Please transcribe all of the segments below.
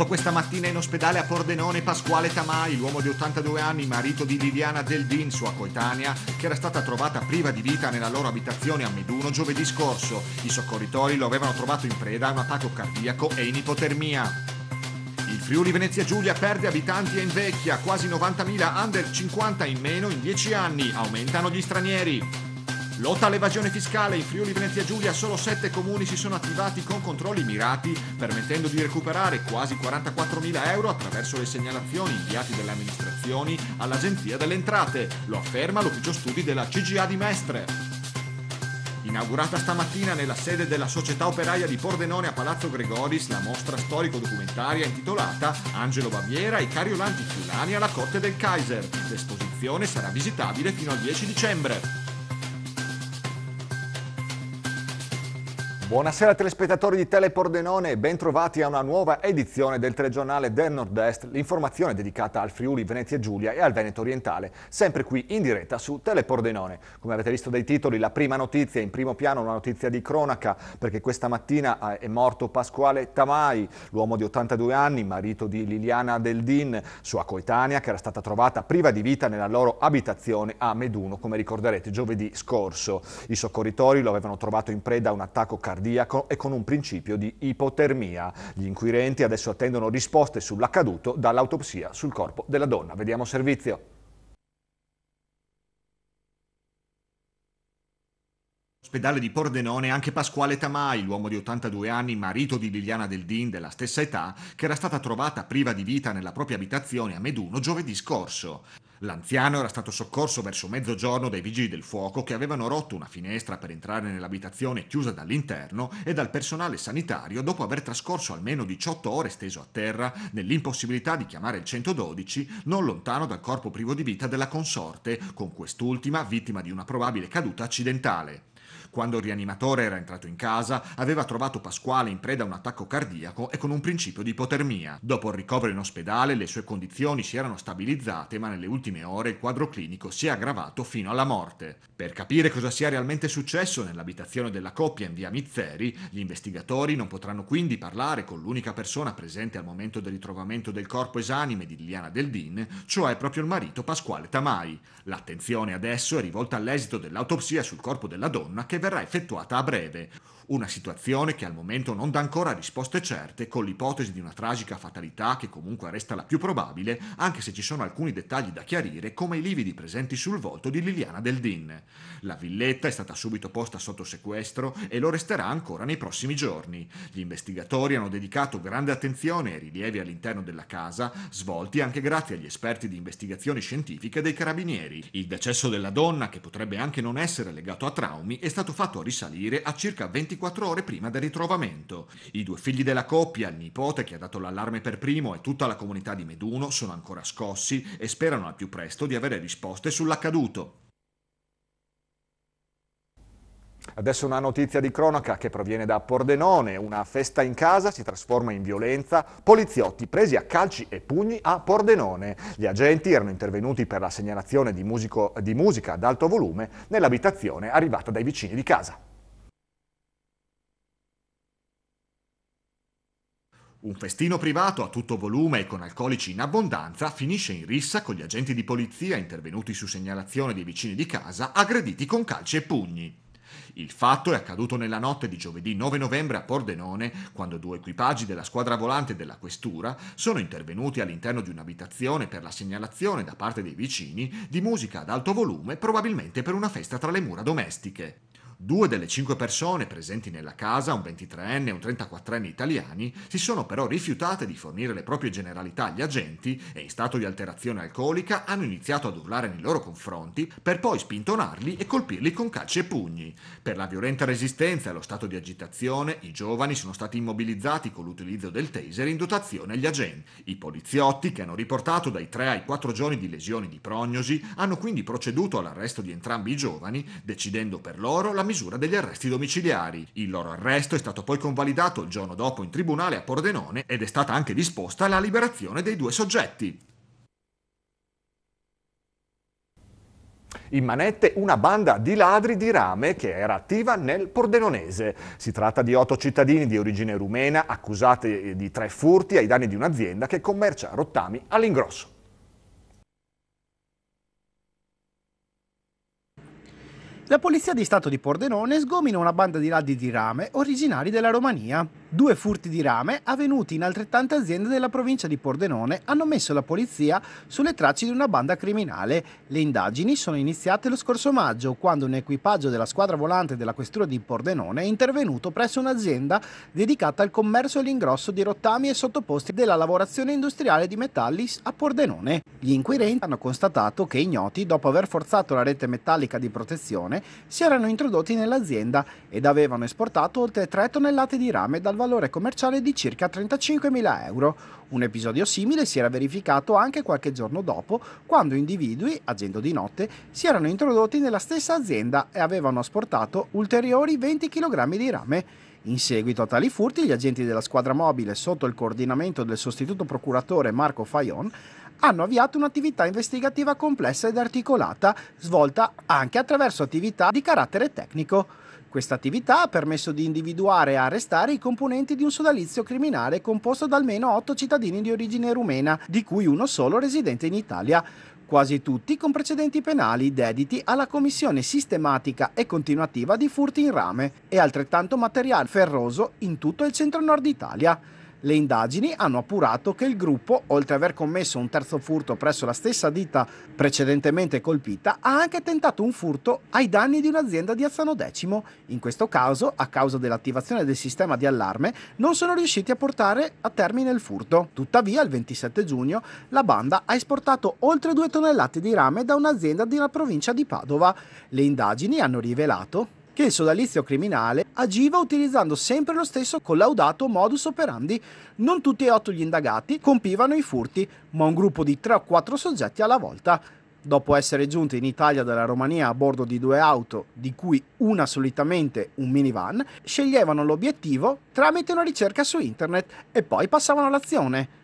Morto questa mattina in ospedale a Pordenone Pasquale Tamai, l'uomo di 82 anni, marito di Liliana Del Deldin, sua coetanea, che era stata trovata priva di vita nella loro abitazione a Meduno giovedì scorso. I soccorritori lo avevano trovato in preda a un attacco cardiaco e in ipotermia. Il Friuli Venezia Giulia perde abitanti e invecchia, quasi 90.000 under 50 in meno in 10 anni, aumentano gli stranieri. Lotta all'evasione fiscale in Friuli Venezia Giulia, solo 7 comuni si sono attivati con controlli mirati, permettendo di recuperare quasi 44.000 euro attraverso le segnalazioni inviate dalle amministrazioni all'Agenzia delle Entrate. Lo afferma l'ufficio studi della CGA di Mestre. Inaugurata stamattina nella sede della Società Operaia di Pordenone a Palazzo Gregoris la mostra storico-documentaria intitolata Angelo Baviera e Cariolanti Fiulani alla corte del Kaiser. L'esposizione sarà visitabile fino al 10 dicembre. Buonasera telespettatori di Telepordenone e bentrovati a una nuova edizione del telegiornale del Nord-Est, l'informazione dedicata al Friuli, Venezia Giulia e al Veneto Orientale, sempre qui in diretta su Telepordenone. Come avete visto dai titoli, la prima notizia in primo piano, una notizia di cronaca, perché questa mattina eh, è morto Pasquale Tamai, l'uomo di 82 anni, marito di Liliana Deldin, sua coetanea, che era stata trovata priva di vita nella loro abitazione a Meduno, come ricorderete giovedì scorso. I soccorritori lo avevano trovato in preda a un attacco cardiaco cardiaco e con un principio di ipotermia. Gli inquirenti adesso attendono risposte sull'accaduto dall'autopsia sul corpo della donna. Vediamo servizio. Ospedale di Pordenone anche Pasquale Tamai, l'uomo di 82 anni, marito di Liliana Del Din della stessa età, che era stata trovata priva di vita nella propria abitazione a Meduno giovedì scorso. L'anziano era stato soccorso verso mezzogiorno dai vigili del fuoco che avevano rotto una finestra per entrare nell'abitazione chiusa dall'interno e dal personale sanitario dopo aver trascorso almeno 18 ore steso a terra nell'impossibilità di chiamare il 112 non lontano dal corpo privo di vita della consorte, con quest'ultima vittima di una probabile caduta accidentale. Quando il rianimatore era entrato in casa, aveva trovato Pasquale in preda a un attacco cardiaco e con un principio di ipotermia. Dopo il ricovero in ospedale, le sue condizioni si erano stabilizzate, ma nelle ultime ore il quadro clinico si è aggravato fino alla morte. Per capire cosa sia realmente successo nell'abitazione della coppia in via Mizzeri, gli investigatori non potranno quindi parlare con l'unica persona presente al momento del ritrovamento del corpo esanime di Liliana Del Din, cioè proprio il marito Pasquale Tamai. L'attenzione adesso è rivolta all'esito dell'autopsia sul corpo della donna che verrà effettuata a breve. Una situazione che al momento non dà ancora risposte certe, con l'ipotesi di una tragica fatalità che comunque resta la più probabile, anche se ci sono alcuni dettagli da chiarire, come i lividi presenti sul volto di Liliana Del Din. La villetta è stata subito posta sotto sequestro e lo resterà ancora nei prossimi giorni. Gli investigatori hanno dedicato grande attenzione ai rilievi all'interno della casa, svolti anche grazie agli esperti di investigazioni scientifiche dei carabinieri. Il decesso della donna, che potrebbe anche non essere legato a traumi, è stato fatto risalire a circa 24 24 ore prima del ritrovamento. I due figli della coppia, il nipote che ha dato l'allarme per primo e tutta la comunità di Meduno sono ancora scossi e sperano al più presto di avere risposte sull'accaduto. Adesso una notizia di cronaca che proviene da Pordenone. Una festa in casa si trasforma in violenza. Poliziotti presi a calci e pugni a Pordenone. Gli agenti erano intervenuti per la segnalazione di, musico, di musica ad alto volume nell'abitazione arrivata dai vicini di casa. Un festino privato a tutto volume e con alcolici in abbondanza finisce in rissa con gli agenti di polizia intervenuti su segnalazione dei vicini di casa aggrediti con calci e pugni. Il fatto è accaduto nella notte di giovedì 9 novembre a Pordenone, quando due equipaggi della squadra volante della questura sono intervenuti all'interno di un'abitazione per la segnalazione da parte dei vicini di musica ad alto volume, probabilmente per una festa tra le mura domestiche. Due delle cinque persone presenti nella casa, un 23enne e un 34enne italiani, si sono però rifiutate di fornire le proprie generalità agli agenti e in stato di alterazione alcolica hanno iniziato ad urlare nei loro confronti per poi spintonarli e colpirli con calci e pugni. Per la violenta resistenza e lo stato di agitazione, i giovani sono stati immobilizzati con l'utilizzo del taser in dotazione agli agenti. I poliziotti, che hanno riportato dai 3 ai 4 giorni di lesioni di prognosi, hanno quindi proceduto all'arresto di entrambi i giovani, decidendo per loro la misura degli arresti domiciliari. Il loro arresto è stato poi convalidato il giorno dopo in tribunale a Pordenone ed è stata anche disposta la liberazione dei due soggetti. In manette una banda di ladri di rame che era attiva nel Pordenonese. Si tratta di otto cittadini di origine rumena accusati di tre furti ai danni di un'azienda che commercia rottami all'ingrosso. La polizia di Stato di Pordenone sgomina una banda di ladri di rame originari della Romania. Due furti di rame avvenuti in altrettante aziende della provincia di Pordenone hanno messo la polizia sulle tracce di una banda criminale. Le indagini sono iniziate lo scorso maggio, quando un equipaggio della squadra volante della questura di Pordenone è intervenuto presso un'azienda dedicata al commercio e all'ingrosso di rottami e sottoposti della lavorazione industriale di metallis a Pordenone. Gli inquirenti hanno constatato che ignoti, dopo aver forzato la rete metallica di protezione, si erano introdotti nell'azienda ed avevano esportato oltre 3 tonnellate di rame dal valore commerciale di circa 35.000 euro. Un episodio simile si era verificato anche qualche giorno dopo, quando individui, agendo di notte, si erano introdotti nella stessa azienda e avevano asportato ulteriori 20 kg di rame. In seguito a tali furti, gli agenti della squadra mobile, sotto il coordinamento del sostituto procuratore Marco Fayon, hanno avviato un'attività investigativa complessa ed articolata, svolta anche attraverso attività di carattere tecnico. Questa attività ha permesso di individuare e arrestare i componenti di un sodalizio criminale composto da almeno otto cittadini di origine rumena, di cui uno solo residente in Italia quasi tutti con precedenti penali dediti alla commissione sistematica e continuativa di furti in rame e altrettanto materiale ferroso in tutto il centro-nord Italia. Le indagini hanno appurato che il gruppo, oltre ad aver commesso un terzo furto presso la stessa ditta precedentemente colpita, ha anche tentato un furto ai danni di un'azienda di Azzano Decimo. In questo caso, a causa dell'attivazione del sistema di allarme, non sono riusciti a portare a termine il furto. Tuttavia, il 27 giugno, la banda ha esportato oltre due tonnellate di rame da un'azienda della provincia di Padova. Le indagini hanno rivelato che il sodalizio criminale agiva utilizzando sempre lo stesso collaudato modus operandi. Non tutti e otto gli indagati compivano i furti, ma un gruppo di 3 o 4 soggetti alla volta. Dopo essere giunti in Italia dalla Romania a bordo di due auto, di cui una solitamente un minivan, sceglievano l'obiettivo tramite una ricerca su internet e poi passavano all'azione.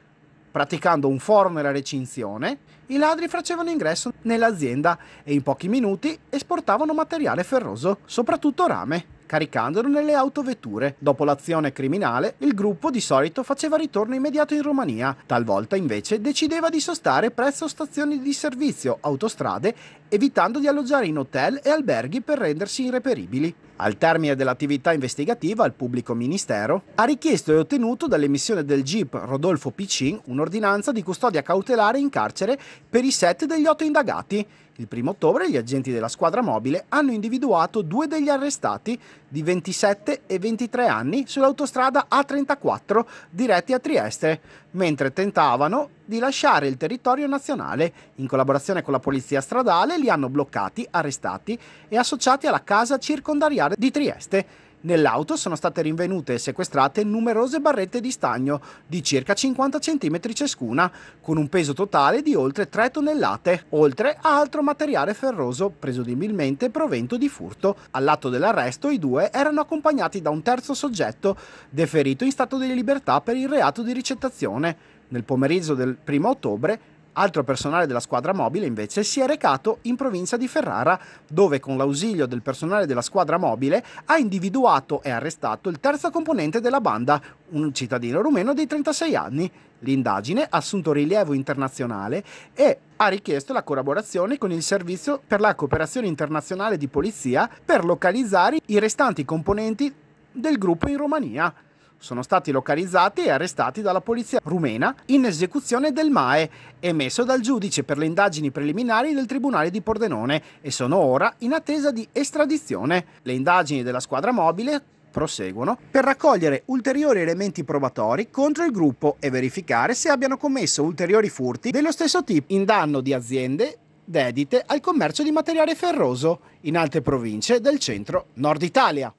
Praticando un foro nella recinzione, i ladri facevano ingresso nell'azienda e in pochi minuti esportavano materiale ferroso, soprattutto rame caricandolo nelle autovetture. Dopo l'azione criminale, il gruppo di solito faceva ritorno immediato in Romania, talvolta invece decideva di sostare presso stazioni di servizio, autostrade, evitando di alloggiare in hotel e alberghi per rendersi irreperibili. Al termine dell'attività investigativa, il pubblico ministero ha richiesto e ottenuto dall'emissione del GIP Rodolfo Piccin un'ordinanza di custodia cautelare in carcere per i sette degli otto indagati. Il 1 ottobre gli agenti della squadra mobile hanno individuato due degli arrestati di 27 e 23 anni sull'autostrada A34 diretti a Trieste, mentre tentavano di lasciare il territorio nazionale. In collaborazione con la polizia stradale li hanno bloccati, arrestati e associati alla casa circondariale di Trieste Nell'auto sono state rinvenute e sequestrate numerose barrette di stagno di circa 50 cm ciascuna, con un peso totale di oltre 3 tonnellate, oltre a altro materiale ferroso, presumibilmente provento di furto. All'atto dell'arresto i due erano accompagnati da un terzo soggetto, deferito in stato di libertà per il reato di ricettazione. Nel pomeriggio del 1 ottobre Altro personale della squadra mobile invece si è recato in provincia di Ferrara dove con l'ausilio del personale della squadra mobile ha individuato e arrestato il terzo componente della banda, un cittadino rumeno di 36 anni. L'indagine ha assunto rilievo internazionale e ha richiesto la collaborazione con il Servizio per la cooperazione internazionale di polizia per localizzare i restanti componenti del gruppo in Romania sono stati localizzati e arrestati dalla polizia rumena in esecuzione del MAE emesso dal giudice per le indagini preliminari del Tribunale di Pordenone e sono ora in attesa di estradizione. Le indagini della squadra mobile proseguono per raccogliere ulteriori elementi probatori contro il gruppo e verificare se abbiano commesso ulteriori furti dello stesso tipo in danno di aziende dedite al commercio di materiale ferroso in altre province del centro-nord Italia.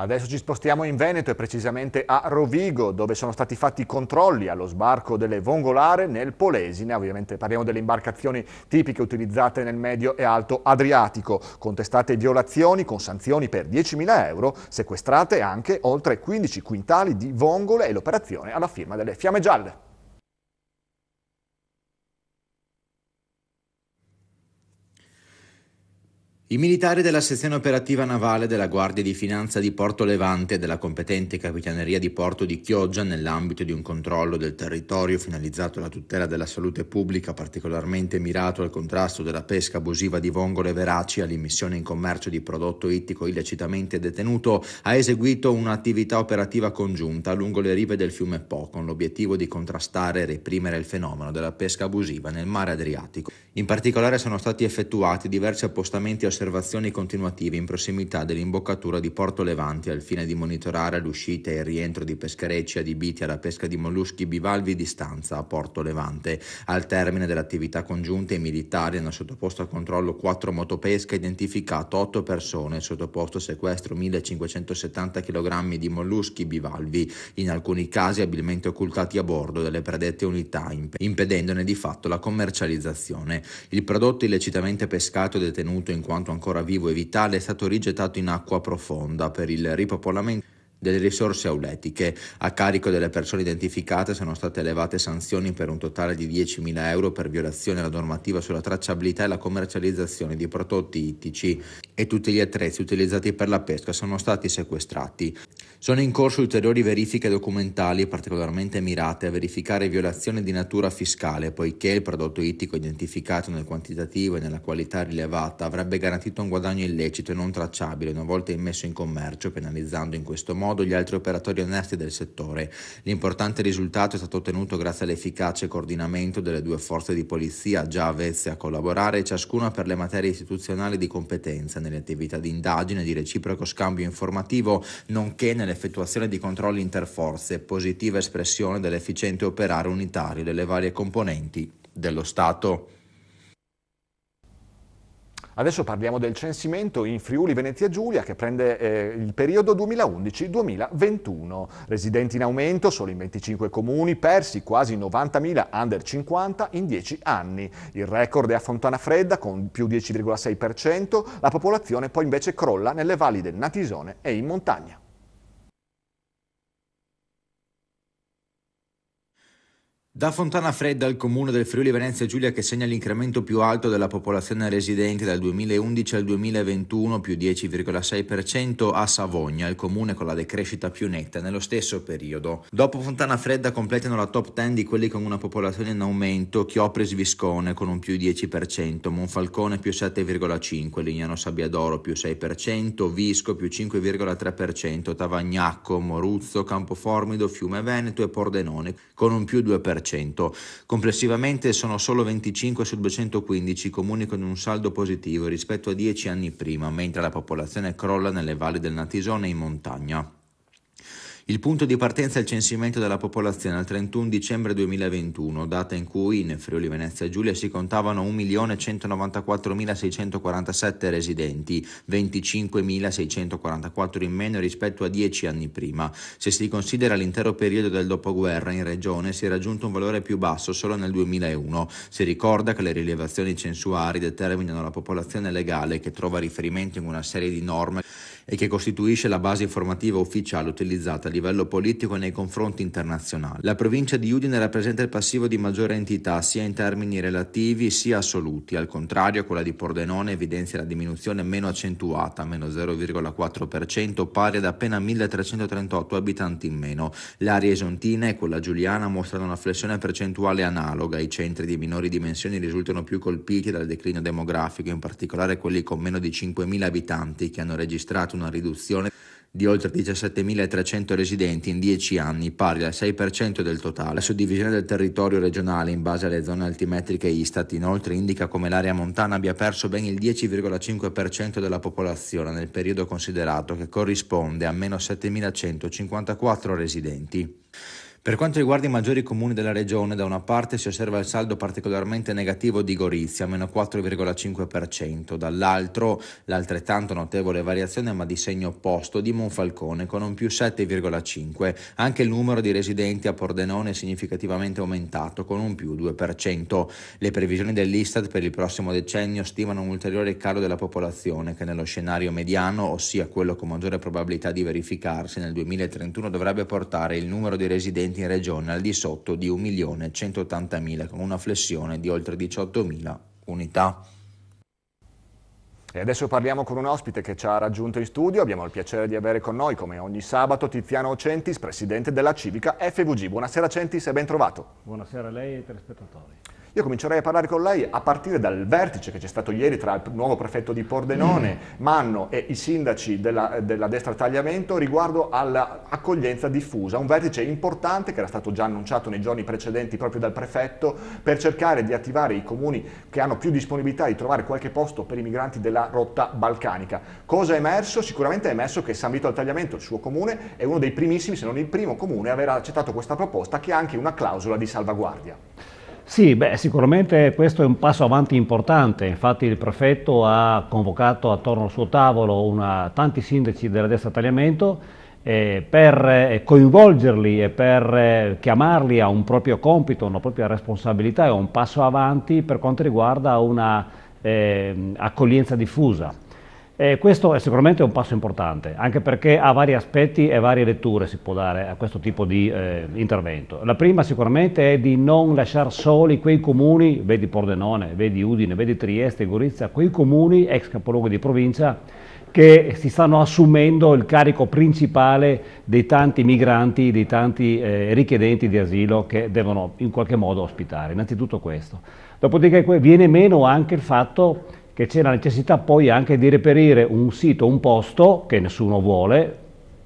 Adesso ci spostiamo in Veneto e precisamente a Rovigo, dove sono stati fatti i controlli allo sbarco delle vongolare nel Polesine. Ovviamente parliamo delle imbarcazioni tipiche utilizzate nel medio e alto Adriatico. Contestate violazioni con sanzioni per 10.000 euro, sequestrate anche oltre 15 quintali di vongole e l'operazione alla firma delle Fiamme Gialle. I militari della sezione operativa navale della Guardia di Finanza di Porto Levante e della competente Capitaneria di Porto di Chioggia, nell'ambito di un controllo del territorio finalizzato alla tutela della salute pubblica, particolarmente mirato al contrasto della pesca abusiva di vongole veraci e all'immissione in commercio di prodotto ittico illecitamente detenuto, ha eseguito un'attività operativa congiunta lungo le rive del fiume Po con l'obiettivo di contrastare e reprimere il fenomeno della pesca abusiva nel mare Adriatico. In particolare sono stati effettuati diversi appostamenti osservativi osservazioni continuative in prossimità dell'imboccatura di Porto Levante al fine di monitorare l'uscita e il rientro di pescherecci adibiti alla pesca di molluschi bivalvi di stanza a Porto Levante. Al termine dell'attività congiunta i militari hanno sottoposto a controllo quattro motopesche e identificato 8 persone, sottoposto a sequestro 1570 kg di molluschi bivalvi, in alcuni casi abilmente occultati a bordo delle predette unità, impedendone di fatto la commercializzazione. Il prodotto illecitamente pescato e detenuto in quanto ancora vivo e vitale, è stato rigettato in acqua profonda per il ripopolamento delle risorse auletiche. A carico delle persone identificate sono state elevate sanzioni per un totale di 10.000 euro per violazione alla normativa sulla tracciabilità e la commercializzazione di prodotti ittici e tutti gli attrezzi utilizzati per la pesca sono stati sequestrati. Sono in corso ulteriori verifiche documentali particolarmente mirate a verificare violazioni di natura fiscale, poiché il prodotto ittico identificato nel quantitativo e nella qualità rilevata avrebbe garantito un guadagno illecito e non tracciabile una volta immesso in commercio, penalizzando in questo modo modo gli altri operatori onesti del settore. L'importante risultato è stato ottenuto grazie all'efficace coordinamento delle due forze di polizia già avesse a collaborare, ciascuna per le materie istituzionali di competenza, nelle attività di indagine, di reciproco scambio informativo, nonché nell'effettuazione di controlli interforze, positiva espressione dell'efficiente operare unitario delle varie componenti dello Stato. Adesso parliamo del censimento in Friuli Venezia Giulia che prende eh, il periodo 2011-2021. Residenti in aumento solo in 25 comuni, persi quasi 90.000 under 50 in 10 anni. Il record è a Fontana Fredda con più 10,6%, la popolazione poi invece crolla nelle valli del Natisone e in montagna. Da Fontana Fredda al comune del Friuli Venezia Giulia che segna l'incremento più alto della popolazione residente dal 2011 al 2021 più 10,6% a Savogna, il comune con la decrescita più netta nello stesso periodo. Dopo Fontana Fredda completano la top 10 di quelli con una popolazione in aumento Chiopres Viscone con un più 10%, Monfalcone più 7,5%, Lignano Sabbiadoro più 6%, Visco più 5,3%, Tavagnacco, Moruzzo, Campoformido, Fiume Veneto e Pordenone con un più 2%. 2,5%. Complessivamente sono solo 25 su 215 i comuni con un saldo positivo rispetto a 10 anni prima, mentre la popolazione crolla nelle valli del Natisone e in montagna. Il punto di partenza è il censimento della popolazione al 31 dicembre 2021, data in cui in Friuli Venezia Giulia si contavano 1.194.647 residenti, 25.644 in meno rispetto a dieci anni prima. Se si considera l'intero periodo del dopoguerra in regione si è raggiunto un valore più basso solo nel 2001. Si ricorda che le rilevazioni censuari determinano la popolazione legale che trova riferimento in una serie di norme e che costituisce la base informativa ufficiale utilizzata a livello politico nei confronti internazionali. La provincia di Udine rappresenta il passivo di maggiore entità sia in termini relativi sia assoluti, al contrario quella di Pordenone evidenzia la diminuzione meno accentuata, meno 0,4%, pari ad appena 1338 abitanti in meno. L'area esontina e quella giuliana mostrano una flessione percentuale analoga, i centri di minori dimensioni risultano più colpiti dal declino demografico, in particolare quelli con meno di 5.000 abitanti che hanno registrato un una riduzione di oltre 17.300 residenti in 10 anni, pari al 6% del totale. La suddivisione del territorio regionale in base alle zone altimetriche Istat inoltre indica come l'area montana abbia perso ben il 10,5% della popolazione nel periodo considerato che corrisponde a meno 7.154 residenti. Per quanto riguarda i maggiori comuni della regione, da una parte si osserva il saldo particolarmente negativo di Gorizia, meno 4,5%, dall'altro l'altrettanto notevole variazione ma di segno opposto di Monfalcone con un più 7,5%. Anche il numero di residenti a Pordenone è significativamente aumentato con un più 2%. Le previsioni dell'Istat per il prossimo decennio stimano un ulteriore calo della popolazione che nello scenario mediano, ossia quello con maggiore probabilità di verificarsi nel 2031, dovrebbe portare il numero di residenti presenti in regione al di sotto di 1.180.000 con una flessione di oltre 18.000 unità. E adesso parliamo con un ospite che ci ha raggiunto in studio. Abbiamo il piacere di avere con noi, come ogni sabato, Tiziano Centis, presidente della civica FVG. Buonasera Centis e ben trovato. Buonasera a lei e ai telespettatori. Io comincerei a parlare con lei a partire dal vertice che c'è stato ieri tra il nuovo prefetto di Pordenone, mm. Manno e i sindaci della, della destra Tagliamento riguardo all'accoglienza diffusa, un vertice importante che era stato già annunciato nei giorni precedenti proprio dal prefetto per cercare di attivare i comuni che hanno più disponibilità di trovare qualche posto per i migranti della rotta balcanica. Cosa è emerso? Sicuramente è emerso che San Vito al Tagliamento, il suo comune, è uno dei primissimi, se non il primo comune, a aver accettato questa proposta che ha anche una clausola di salvaguardia. Sì, beh, sicuramente questo è un passo avanti importante, infatti il prefetto ha convocato attorno al suo tavolo una, tanti sindaci della destra Tagliamento eh, per eh, coinvolgerli e per eh, chiamarli a un proprio compito, una propria responsabilità è un passo avanti per quanto riguarda una eh, accoglienza diffusa. E questo è sicuramente un passo importante, anche perché ha vari aspetti e varie letture si può dare a questo tipo di eh, intervento. La prima sicuramente è di non lasciare soli quei comuni, vedi Pordenone, vedi Udine, vedi Trieste, Gorizia, quei comuni ex capoluogo di provincia che si stanno assumendo il carico principale dei tanti migranti, dei tanti eh, richiedenti di asilo che devono in qualche modo ospitare. Innanzitutto questo. Dopodiché viene meno anche il fatto che c'è la necessità poi anche di reperire un sito, un posto che nessuno vuole,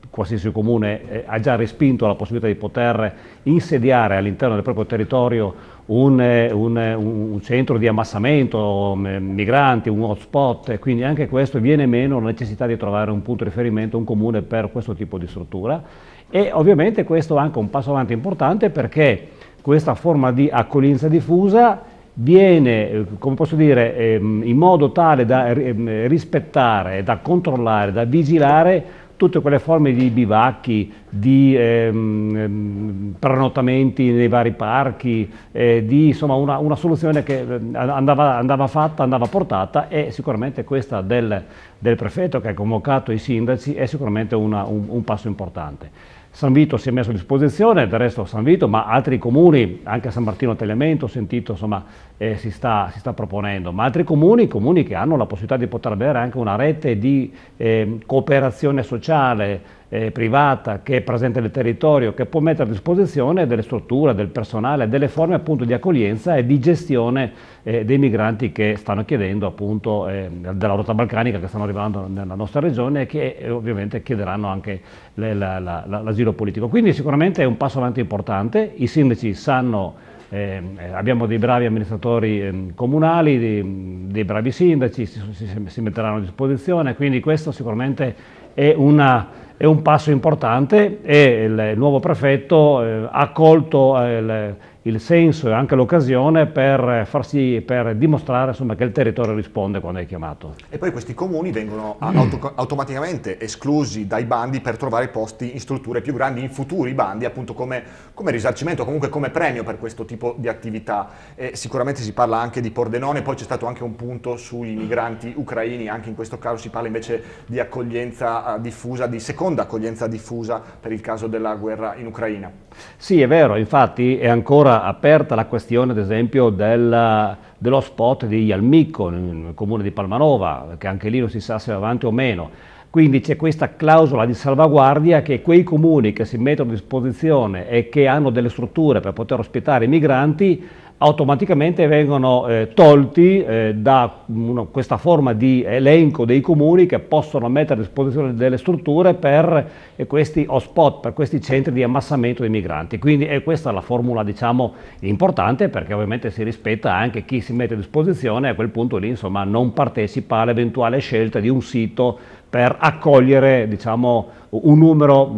qualsiasi comune eh, ha già respinto la possibilità di poter insediare all'interno del proprio territorio un, eh, eh, un, un centro di ammassamento mm, migranti, un hotspot, quindi anche questo viene meno la necessità di trovare un punto di riferimento, un comune per questo tipo di struttura e ovviamente questo è anche un passo avanti importante perché questa forma di accoglienza diffusa viene, eh, come posso dire, ehm, in modo tale da ehm, rispettare, da controllare, da vigilare tutte quelle forme di bivacchi, di ehm, ehm prenottamenti nei vari parchi, eh, di insomma una, una, soluzione che eh, andava, andava, fatta, andava portata e sicuramente questa del, del prefetto che ha convocato i sindaci è sicuramente una, un, un passo importante. San Vito si è messo a disposizione, del resto San Vito, ma altri comuni, anche San Martino Telemento, ho sentito, insomma, eh, si, sta, si, sta, proponendo, ma altri comuni, comuni che hanno la possibilità di poter avere anche una rete di eh, cooperazione sociale, eh, privata che è presente nel territorio, che può mettere a disposizione delle strutture, del personale, delle forme appunto di accoglienza e di gestione eh, dei migranti che stanno chiedendo appunto eh, della rotta balcanica che stanno arrivando nella nostra regione e che eh, ovviamente chiederanno anche l'asilo la, politico. Quindi sicuramente è un passo avanti importante, i sindaci sanno eh, abbiamo dei bravi amministratori eh, comunali, dei, dei, bravi sindaci, si, si, si metteranno a disposizione, quindi questo sicuramente è una è un passo importante e il nuovo prefetto eh, ha accolto eh, il il senso e anche l'occasione per, farsi, per dimostrare insomma, che il territorio risponde quando è chiamato. E poi questi comuni vengono mm. auto automaticamente esclusi dai bandi per trovare posti in strutture più grandi in futuri bandi, appunto come, come risarcimento, comunque come premio per questo tipo di attività. Eh, sicuramente si parla anche di Pordenone, poi c'è stato anche un punto sui migranti ucraini, anche in questo caso si parla invece di accoglienza eh, diffusa, di seconda accoglienza diffusa per il caso della guerra in Ucraina. Sì, è vero, infatti è ancora aperta la questione ad esempio del, dello spot di Almicco nel comune di Palmanova, che anche lì non si sa se va avanti o meno. Quindi c'è questa clausola di salvaguardia che quei comuni che si mettono a disposizione e che hanno delle strutture per poter ospitare i migranti automaticamente vengono eh, tolti eh, da mh, mm, questa forma di elenco dei comuni che possono mettere a disposizione delle strutture per eh, questi hotspot, per questi centri di ammassamento dei migranti. Quindi eh, è questa la formula diciamo, importante perché ovviamente si rispetta anche chi si mette a disposizione e a quel punto lì insomma, non partecipa all'eventuale scelta di un sito per accogliere diciamo, un numero mh,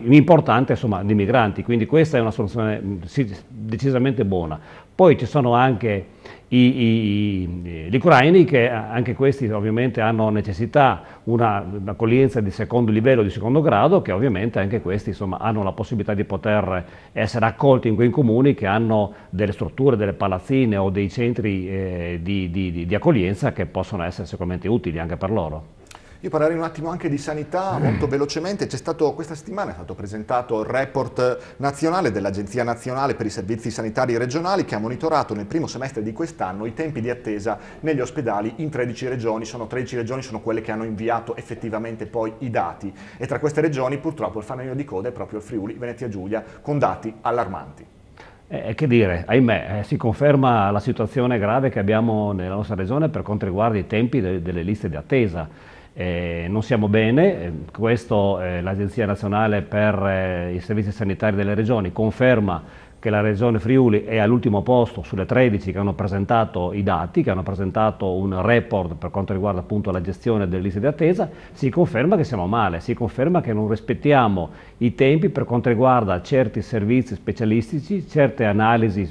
mm, importante insomma, di migranti, quindi questa è una soluzione mh, mm, decisamente buona. Poi ci sono anche i, i, gli ucraini che eh, anche questi ovviamente hanno necessità una, un'accoglienza di secondo livello, di secondo grado, che ovviamente anche questi insomma, hanno la possibilità di poter essere accolti in quei comuni che hanno delle strutture, delle palazzine o dei centri eh, di, di, di, di accoglienza che possono essere sicuramente utili anche per loro. Io parlerei un attimo anche di sanità mm. molto velocemente. Stato, questa settimana è stato presentato il report nazionale dell'Agenzia Nazionale per i Servizi Sanitari Regionali che ha monitorato nel primo semestre di quest'anno i tempi di attesa negli ospedali in 13 regioni. Sono 13 regioni, sono quelle che hanno inviato effettivamente poi i dati. E tra queste regioni purtroppo il fanalino di coda è proprio il Friuli, Venezia Giulia, con dati allarmanti. Eh, eh che dire, ahimè, eh, si conferma la situazione grave che abbiamo nella nostra regione per quanto riguarda i tempi de delle liste di attesa. Eh, non siamo bene, eh, questo eh, l'Agenzia Nazionale per eh, i Servizi Sanitari delle Regioni conferma che la Regione Friuli è all'ultimo posto sulle 13 che hanno presentato i dati, che hanno presentato un report per quanto riguarda appunto la gestione delle liste di attesa, si conferma che siamo male, si conferma che non rispettiamo i tempi per quanto riguarda certi servizi specialistici, certe analisi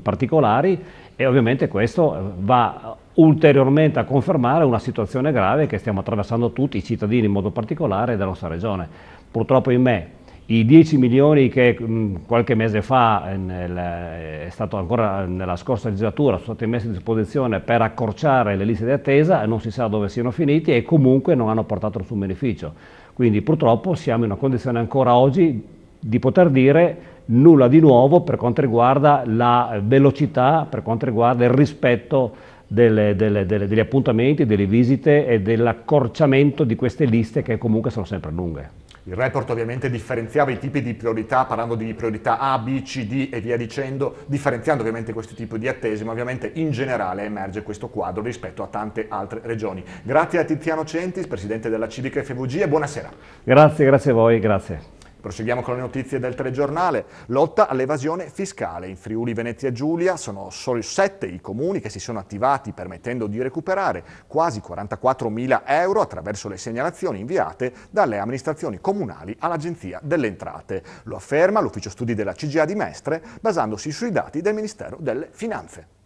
particolari e ovviamente questo eh, va ulteriormente a confermare una situazione grave che stiamo attraversando tutti, i cittadini in modo particolare della nostra regione. Purtroppo in me i 10 milioni che mh, mm, qualche mese fa, eh, nel, eh, è stato ancora nella scorsa legislatura, sono stati messi a disposizione per accorciare le liste di attesa, non si sa dove siano finiti e comunque non hanno portato nessun beneficio. Quindi purtroppo siamo in una condizione ancora oggi di poter dire nulla di nuovo per quanto riguarda la velocità, per quanto riguarda il rispetto delle, delle, delle, degli appuntamenti, delle visite e dell'accorciamento di queste liste che comunque sono sempre lunghe. Il report ovviamente differenziava i tipi di priorità, parlando di priorità A, B, C, D e via dicendo, differenziando ovviamente questo tipo di attese, ma ovviamente in generale emerge questo quadro rispetto a tante altre regioni. Grazie a Tiziano Centis, Presidente della Civica FVG e buonasera. Grazie, grazie a voi, grazie. Proseguiamo con le notizie del telegiornale. Lotta all'evasione fiscale. In Friuli Venezia Giulia sono solo sette i comuni che si sono attivati permettendo di recuperare quasi 44 mila euro attraverso le segnalazioni inviate dalle amministrazioni comunali all'Agenzia delle Entrate. Lo afferma l'ufficio studi della CGA di Mestre basandosi sui dati del Ministero delle Finanze.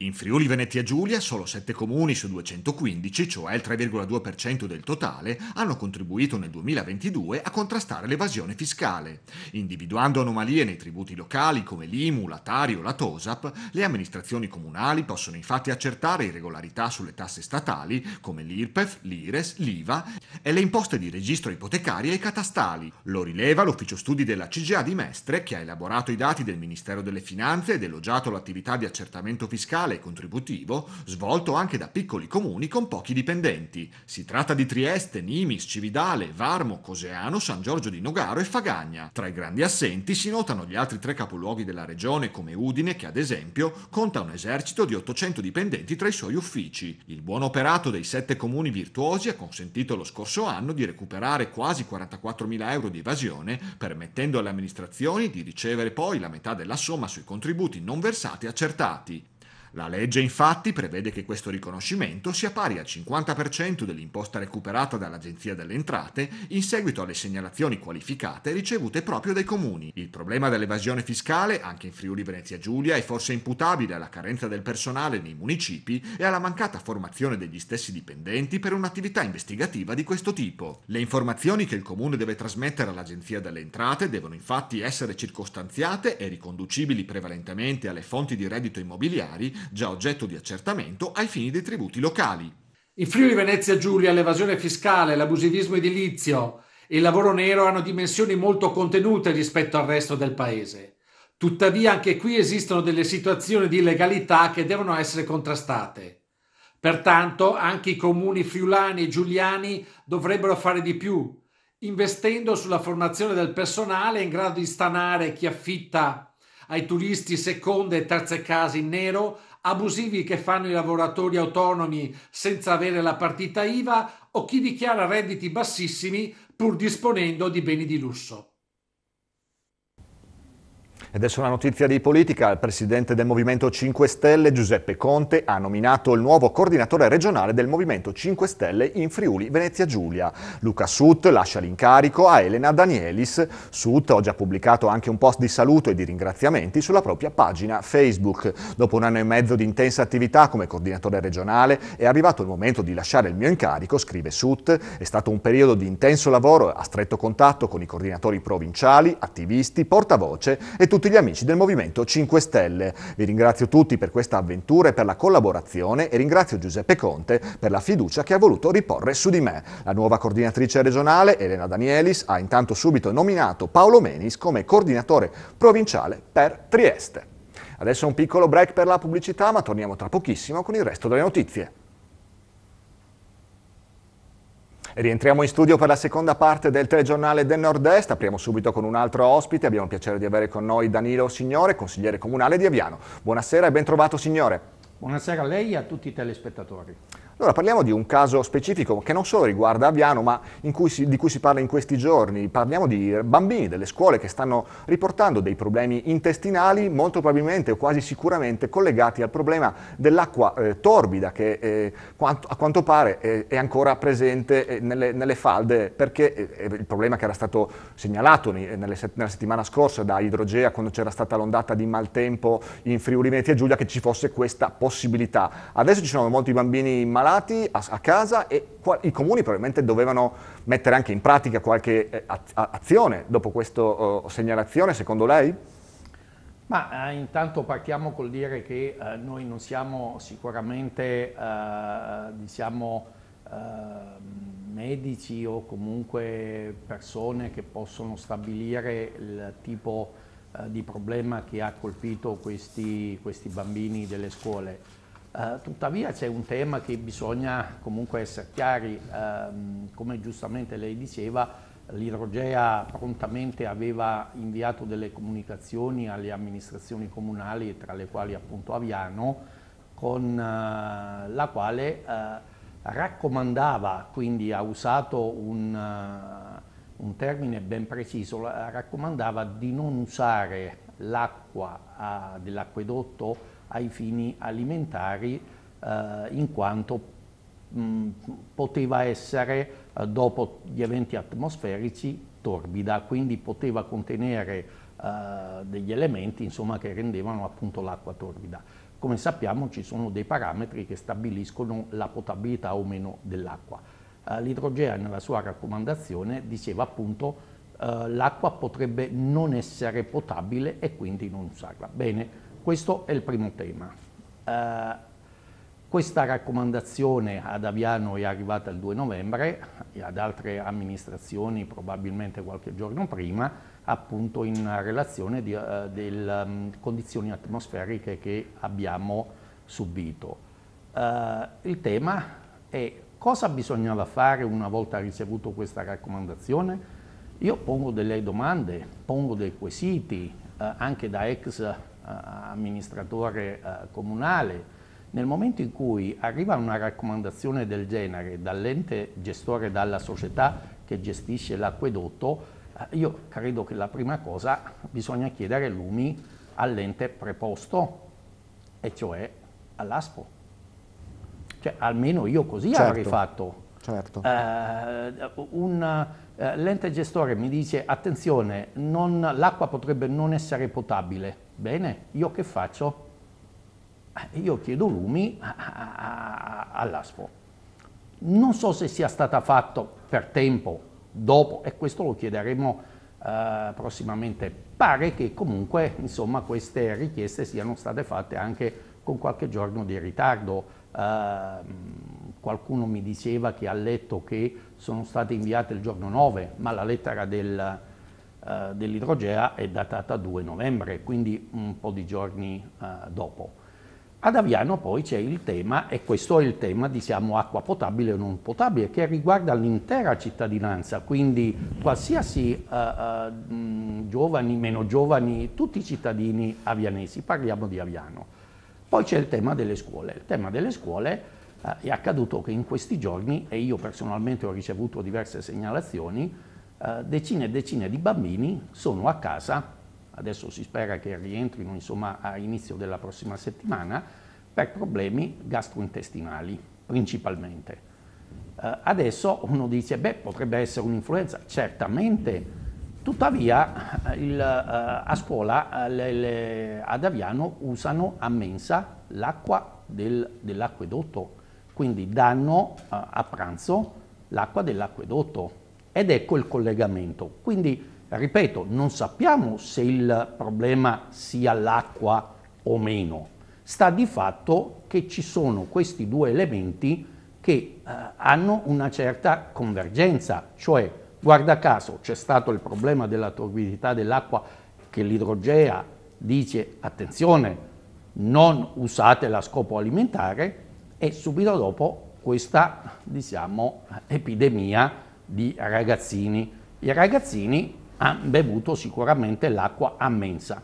In Friuli Venezia Giulia solo 7 comuni su 215, cioè il 3,2% del totale, hanno contribuito nel 2022 a contrastare l'evasione fiscale. Individuando anomalie nei tributi locali come l'IMU, la TARI o la TOSAP, le amministrazioni comunali possono infatti accertare irregolarità sulle tasse statali come l'IRPEF, l'IRES, l'IVA e le imposte di registro ipotecarie e catastali. Lo rileva l'ufficio studi della CGA di Mestre che ha elaborato i dati del Ministero delle Finanze ed elogiato l'attività di accertamento fiscale fiscale e contributivo svolto anche da piccoli comuni con pochi dipendenti. Si tratta di Trieste, Nimis, Cividale, Varmo, Coseano, San Giorgio di Nogaro e Fagagna. Tra i grandi assenti si notano gli altri tre capoluoghi della regione come Udine che ad esempio conta un esercito di 800 dipendenti tra i suoi uffici. Il buon operato dei sette comuni virtuosi ha consentito lo scorso anno di recuperare quasi 44.000 euro di evasione permettendo alle amministrazioni di ricevere poi la metà della somma sui contributi non versati accertati. La legge infatti prevede che questo riconoscimento sia pari al 50% dell'imposta recuperata dall'Agenzia delle Entrate in seguito alle segnalazioni qualificate ricevute proprio dai comuni. Il problema dell'evasione fiscale, anche in Friuli Venezia Giulia, è forse imputabile alla carenza del personale nei municipi e alla mancata formazione degli stessi dipendenti per un'attività investigativa di questo tipo. Le informazioni che il comune deve trasmettere all'Agenzia delle Entrate devono infatti essere circostanziate e riconducibili prevalentemente alle fonti di reddito immobiliari già oggetto di accertamento ai fini dei tributi locali. In Friuli Venezia Giulia l'evasione fiscale, l'abusivismo edilizio e il lavoro nero hanno dimensioni molto contenute rispetto al resto del paese. Tuttavia anche qui esistono delle situazioni di illegalità che devono essere contrastate. Pertanto anche i comuni friulani e giuliani dovrebbero fare di più, investendo sulla formazione del personale in grado di stanare chi affitta ai turisti seconde e terze case in nero abusivi che fanno i lavoratori autonomi senza avere la partita IVA o chi dichiara redditi bassissimi pur disponendo di beni di lusso adesso una notizia di politica, il presidente del Movimento 5 Stelle Giuseppe Conte ha nominato il nuovo coordinatore regionale del Movimento 5 Stelle in Friuli Venezia Giulia. Luca Sut lascia l'incarico a Elena Danielis. Sut oggi ha pubblicato anche un post di saluto e di ringraziamenti sulla propria pagina Facebook. Dopo un anno e mezzo di intensa attività come coordinatore regionale è arrivato il momento di lasciare il mio incarico, scrive Sut. È stato un periodo di intenso lavoro a stretto contatto con i coordinatori provinciali, attivisti, portavoce e tutti tutti gli amici del Movimento 5 Stelle. Vi ringrazio tutti per questa avventura e per la collaborazione e ringrazio Giuseppe Conte per la fiducia che ha voluto riporre su di me. La nuova coordinatrice regionale, Elena Danielis, ha intanto subito nominato Paolo Menis come coordinatore provinciale per Trieste. Adesso un piccolo break per la pubblicità, ma torniamo tra pochissimo con il resto delle notizie. Rientriamo in studio per la seconda parte del telegiornale del Nord-Est. Apriamo subito con un altro ospite. Abbiamo il piacere di avere con noi Danilo Signore, consigliere comunale di Aviano. Buonasera e ben trovato signore. Buonasera a lei e a tutti i telespettatori. Allora parliamo di un caso specifico che non solo riguarda Aviano, ma cui si, di cui si parla in questi giorni. Parliamo di bambini delle scuole che stanno riportando dei problemi intestinali molto probabilmente o quasi sicuramente collegati al problema dell'acqua eh, torbida che eh, a quanto pare è, eh, è ancora presente eh, nelle, nelle falde perché è eh, il problema che era stato segnalato nella settimana scorsa da Idrogea quando c'era stata l'ondata di maltempo in Friuli Venezia Giulia che ci fosse questa possibilità. Adesso ci sono molti bambini malati preparati a, a casa e qual- i comuni probabilmente dovevano mettere anche in pratica qualche eh, azione dopo questa uh, oh, segnalazione, secondo lei? Ma eh, intanto partiamo col dire che eh, noi non siamo sicuramente eh, diciamo, eh, medici o comunque persone che possono stabilire il tipo eh, di problema che ha colpito questi, questi bambini delle scuole. Eh, tuttavia c'è un tema che bisogna comunque essere chiari, uh, come giustamente lei diceva, l'Idrogea prontamente aveva inviato delle comunicazioni alle amministrazioni comunali, tra le quali appunto Aviano, con uh, la quale eh, raccomandava, quindi ha usato un, un termine ben preciso, raccomandava di non usare l'acqua dell'acquedotto ai fini alimentari eh, in quanto mh, mm, poteva essere eh, dopo gli eventi atmosferici torbida, quindi poteva contenere eh, degli elementi insomma, che rendevano appunto l'acqua torbida. Come sappiamo ci sono dei parametri che stabiliscono la potabilità o meno dell'acqua. Eh, l'idrogea nella sua raccomandazione diceva appunto eh, l'acqua potrebbe non essere potabile e quindi non usarla. Bene, questo è il primo tema. Eh, questa raccomandazione ad Aviano è arrivata il 2 novembre e ad altre amministrazioni probabilmente qualche giorno prima, appunto in relazione eh, delle um, mm, condizioni atmosferiche che abbiamo subito. Uh, il tema è cosa bisognava fare una volta ricevuto questa raccomandazione? Io pongo delle domande, pongo dei quesiti, uh, anche da ex eh, amministratore eh, comunale, nel momento in cui arriva una raccomandazione del genere dall'ente gestore, dalla società che gestisce l'acquedotto, eh, io credo che la prima cosa bisogna chiedere l'UMI all'ente preposto, e cioè all'ASPO. Cioè, almeno io così certo, avrei fatto. Certo. Eh, l'ente gestore mi dice, attenzione, l'acqua potrebbe non essere potabile Bene, io che faccio? Eh, io chiedo lumi all'ASFO. Non so se sia stata fatta per tempo, dopo, e questo lo chiederemo eh, prossimamente. Pare che comunque insomma, queste richieste siano state fatte anche con qualche giorno di ritardo. Eh, qualcuno mi diceva che ha letto che sono state inviate il giorno 9, ma la lettera del, eh, dell'idrogea è datata 2 novembre, quindi un po' di giorni eh, dopo. Ad Aviano poi c'è il tema, e questo è il tema, diciamo, acqua potabile o non potabile, che riguarda l'intera cittadinanza, quindi qualsiasi uh, uh, giovani, meno giovani, tutti i cittadini avianesi, parliamo di Aviano. Poi c'è il tema delle scuole. Il tema delle scuole uh, è accaduto che in questi giorni, e io personalmente ho ricevuto diverse segnalazioni, eh, decine e decine di bambini sono a casa, adesso si spera che rientrino insomma, a inizio della prossima settimana, per problemi gastrointestinali principalmente. Eh, adesso uno dice, beh, potrebbe essere un'influenza, certamente, tuttavia eh, il, eh, a scuola eh, le, le, ad Aviano usano a mensa l'acqua del, dell'acquedotto, quindi danno eh, a pranzo l'acqua dell'acquedotto ed ecco il collegamento. Quindi, ripeto, non sappiamo se il problema sia l'acqua o meno. Sta di fatto che ci sono questi due elementi che eh, hanno una certa convergenza, cioè guarda caso c'è stato il problema della torbidità dell'acqua che l'idrogea dice attenzione non usatela a scopo alimentare e subito dopo questa diciamo, epidemia di ragazzini. I ragazzini hanno bevuto sicuramente l'acqua a mensa.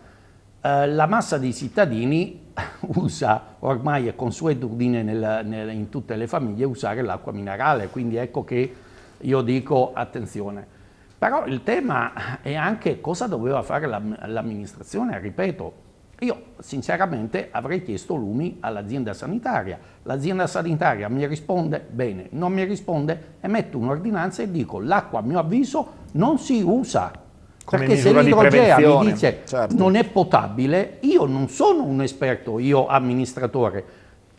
Eh, la massa dei cittadini usa, ormai è consuetudine nel, nel, in tutte le famiglie, usare l'acqua minerale, quindi ecco che io dico attenzione. Però il tema è anche cosa doveva fare l'amministrazione, ripeto, io sinceramente avrei chiesto lumi all'azienda sanitaria. L'azienda sanitaria mi risponde bene, non mi risponde, emetto un'ordinanza e dico l'acqua a mio avviso non si usa. Come perché se l'idrogea mi dice certo. non è potabile, io non sono un esperto, io amministratore,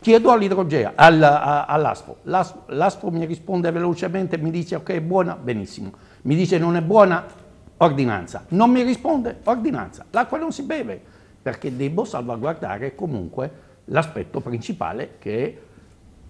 chiedo all'idrogea, all, all'ASPO, l'ASPO mi risponde velocemente, mi dice ok è buona, benissimo, mi dice non è buona, ordinanza, non mi risponde, ordinanza, l'acqua non si beve perché devo salvaguardare comunque l'aspetto principale che è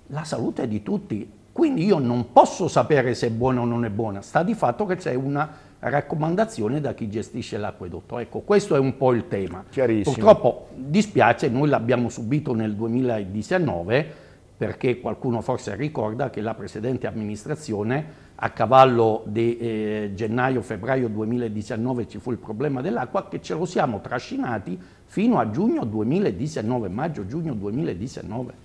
la salute di tutti. Quindi io non posso sapere se è buona o non è buona, sta di fatto che c'è una raccomandazione da chi gestisce l'acquedotto. Ecco, questo è un po' il tema. Purtroppo dispiace, noi l'abbiamo subito nel 2019 perché qualcuno forse ricorda che la precedente amministrazione a cavallo di eh, gennaio-febbraio 2019 ci fu il problema dell'acqua che ce lo siamo trascinati fino a giugno 2019, maggio-giugno 2019.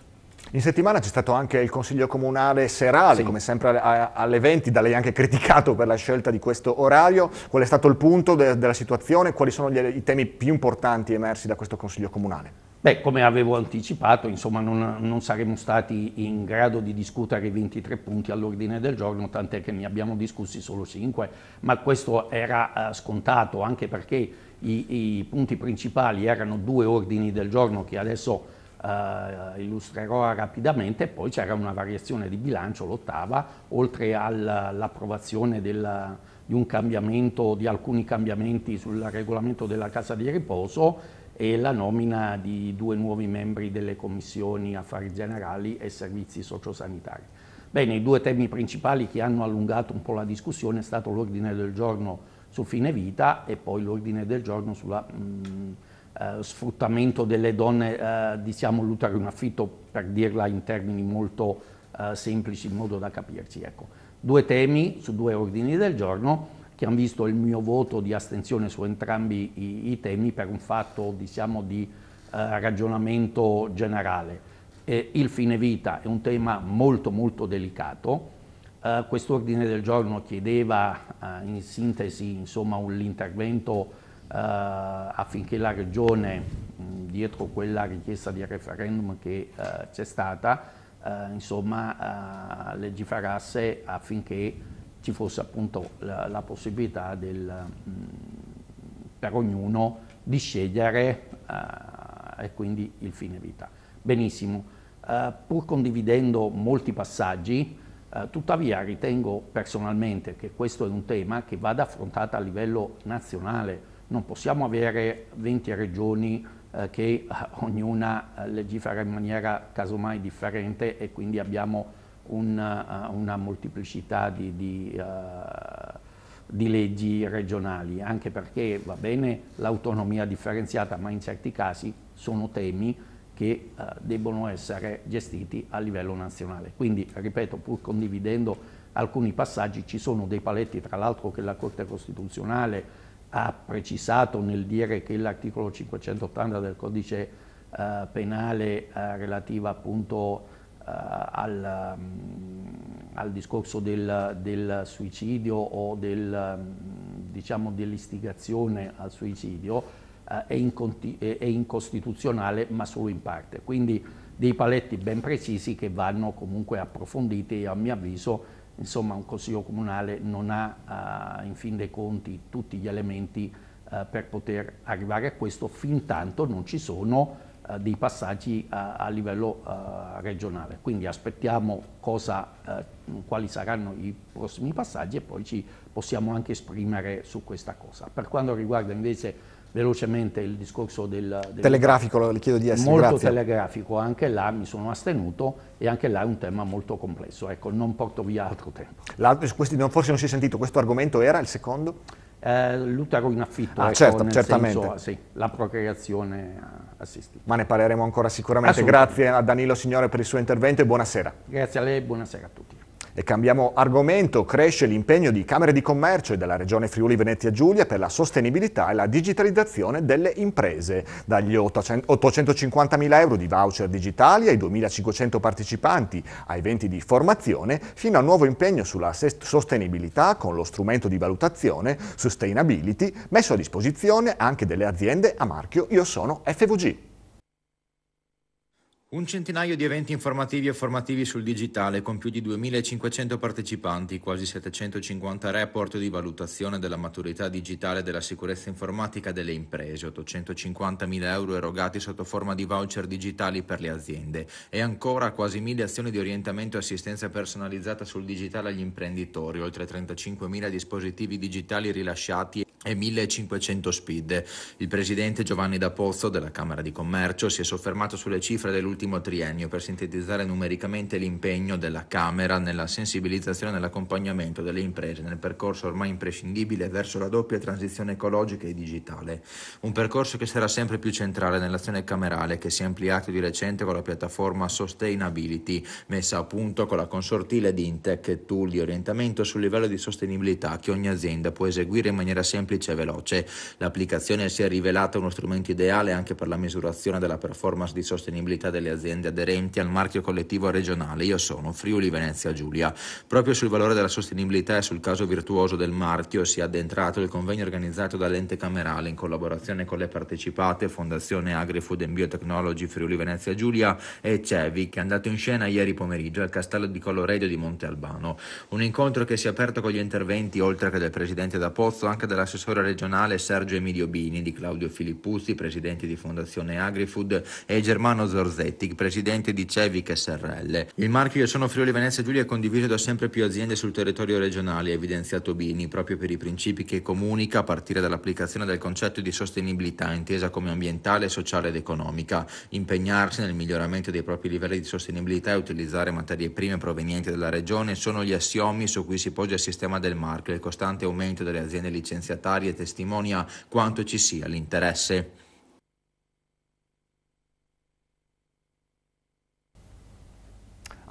In settimana c'è stato anche il Consiglio Comunale serale, sì. come sempre alle 20, da lei anche criticato per la scelta di questo orario. Qual è stato il punto de della situazione? Quali sono gli, i temi più importanti emersi da questo Consiglio Comunale? Beh, come avevo anticipato, insomma, non, non, saremmo stati in grado di discutere i 23 punti all'ordine del giorno, tant'è che ne abbiamo discussi solo 5, ma questo era uh, scontato, anche perché i, I, punti principali erano due ordini del giorno che adesso eh, illustrerò rapidamente, poi c'era una variazione di bilancio, l'ottava, oltre all'approvazione del, di un cambiamento, di alcuni cambiamenti sul regolamento della casa di riposo e la nomina di due nuovi membri delle commissioni affari generali e servizi sociosanitari. Bene, i due temi principali che hanno allungato un po' la discussione è stato l'ordine del giorno sul fine vita e poi l'ordine del giorno sulla... Mh, mm, eh, Uh, sfruttamento delle donne, uh, eh, diciamo l'utero in affitto, per dirla in termini molto uh, semplici, in modo da capirci. Ecco. Due temi su due ordini del giorno che hanno visto il mio voto di astensione su entrambi i, i temi per un fatto diciamo, di ragionamento generale. Eh, il fine vita è un tema molto molto delicato, eh, Quest'ordine del giorno chiedeva uh, in sintesi insomma, un intervento uh, eh, affinché la Regione, mh, dietro quella richiesta di referendum che c'è stata, insomma, legiferasse affinché ci fosse appunto la, la possibilità del, mh, per ognuno di scegliere e quindi il fine vita. Benissimo, pur condividendo molti passaggi, eh, tuttavia ritengo personalmente che questo è un tema che vada affrontato a livello nazionale, non possiamo avere 20 regioni eh, che eh, ognuna eh, legifera in maniera casomai differente e quindi abbiamo una, una molteplicità di, di, uh, di, leggi regionali, anche perché va bene l'autonomia differenziata, ma in certi casi sono temi che eh, debbono essere gestiti a livello nazionale. Quindi, ripeto, pur condividendo alcuni passaggi, ci sono dei paletti, tra l'altro che la Corte Costituzionale ha precisato nel dire che l'articolo 580 del codice eh, penale eh, relativa appunto eh, al, mm, al, discorso del, del, suicidio o del, mm, diciamo, dell'istigazione al suicidio, eh, è, inconti- è incostituzionale ma solo in parte. Quindi dei paletti ben precisi che vanno comunque approfonditi e a mio avviso insomma, un Consiglio Comunale non ha eh, in fin dei conti tutti gli elementi eh, per poter arrivare a questo fin tanto non ci sono dei passaggi a, livello regionale. Quindi aspettiamo cosa, quali saranno i prossimi passaggi e poi ci possiamo anche esprimere su questa cosa. Per quanto riguarda invece velocemente il discorso del, del telegrafico, le chiedo di essere molto grazie. telegrafico, anche là mi sono astenuto e anche là è un tema molto complesso, ecco, non porto via altro tempo. L'altro, questi, forse non si è sentito, questo argomento era il secondo? Eh, l'utero in affitto, ah, ecco, certo, certamente. Senso, sì, la procreazione assistita. Ma ne parleremo ancora sicuramente. Grazie a Danilo Signore per il suo intervento e buonasera. Grazie a lei e buonasera a tutti. E cambiamo argomento, cresce l'impegno di Camere di Commercio e della Regione Friuli Venezia Giulia per la sostenibilità e la digitalizzazione delle imprese. Dagli 850.000 euro di voucher digitali ai 2.500 partecipanti a eventi di formazione fino al nuovo impegno sulla sostenibilità con lo strumento di valutazione Sustainability messo a disposizione anche delle aziende a marchio Io sono FVG. Un centinaio di eventi informativi e formativi sul digitale con più di 2.500 partecipanti, quasi 750 report di valutazione della maturità digitale e della sicurezza informatica delle imprese, 850.000 euro erogati sotto forma di voucher digitali per le aziende e ancora quasi 1.000 azioni di orientamento e assistenza personalizzata sul digitale agli imprenditori, oltre 35.000 dispositivi digitali rilasciati e 1500 speed. Il presidente Giovanni da Pozzo della Camera di Commercio si è soffermato sulle cifre dell'ultimo triennio per sintetizzare numericamente l'impegno della Camera nella sensibilizzazione e nell'accompagnamento delle imprese nel percorso ormai imprescindibile verso la doppia transizione ecologica e digitale. Un percorso che sarà sempre più centrale nell'azione camerale che si è ampliato di recente con la piattaforma Sustainability messa a punto con la consortile di Intech e tool di orientamento sul livello di sostenibilità che ogni azienda può eseguire in maniera semplice semplice e veloce. L'applicazione si è rivelata uno strumento ideale anche per la misurazione della performance di sostenibilità delle aziende aderenti al marchio collettivo regionale Io sono Friuli Venezia Giulia. Proprio sul valore della sostenibilità e sul caso virtuoso del marchio si è addentrato il convegno organizzato dall'ente camerale in collaborazione con le partecipate Fondazione Agri-Food and Biotechnology Friuli Venezia Giulia e CEVI che è andato in scena ieri pomeriggio al castello di Coloredio di Monte Albano. Un incontro che si è aperto con gli interventi oltre che del presidente da Pozzo anche dell'assessore l'assessore regionale Sergio Emilio Bini, di Claudio Filippuzzi, presidente di Fondazione Agrifood, e Germano Zorzetti, presidente di Cevic SRL. Il marchio che sono Friuli Venezia Giulia è condiviso da sempre più aziende sul territorio regionale, ha evidenziato Bini, proprio per i principi che comunica a partire dall'applicazione del concetto di sostenibilità intesa come ambientale, sociale ed economica, impegnarsi nel miglioramento dei propri livelli di sostenibilità e utilizzare materie prime provenienti dalla regione sono gli assiomi su cui si poggia il sistema del marchio il costante aumento delle aziende licenziate volontarie testimonia quanto ci sia l'interesse.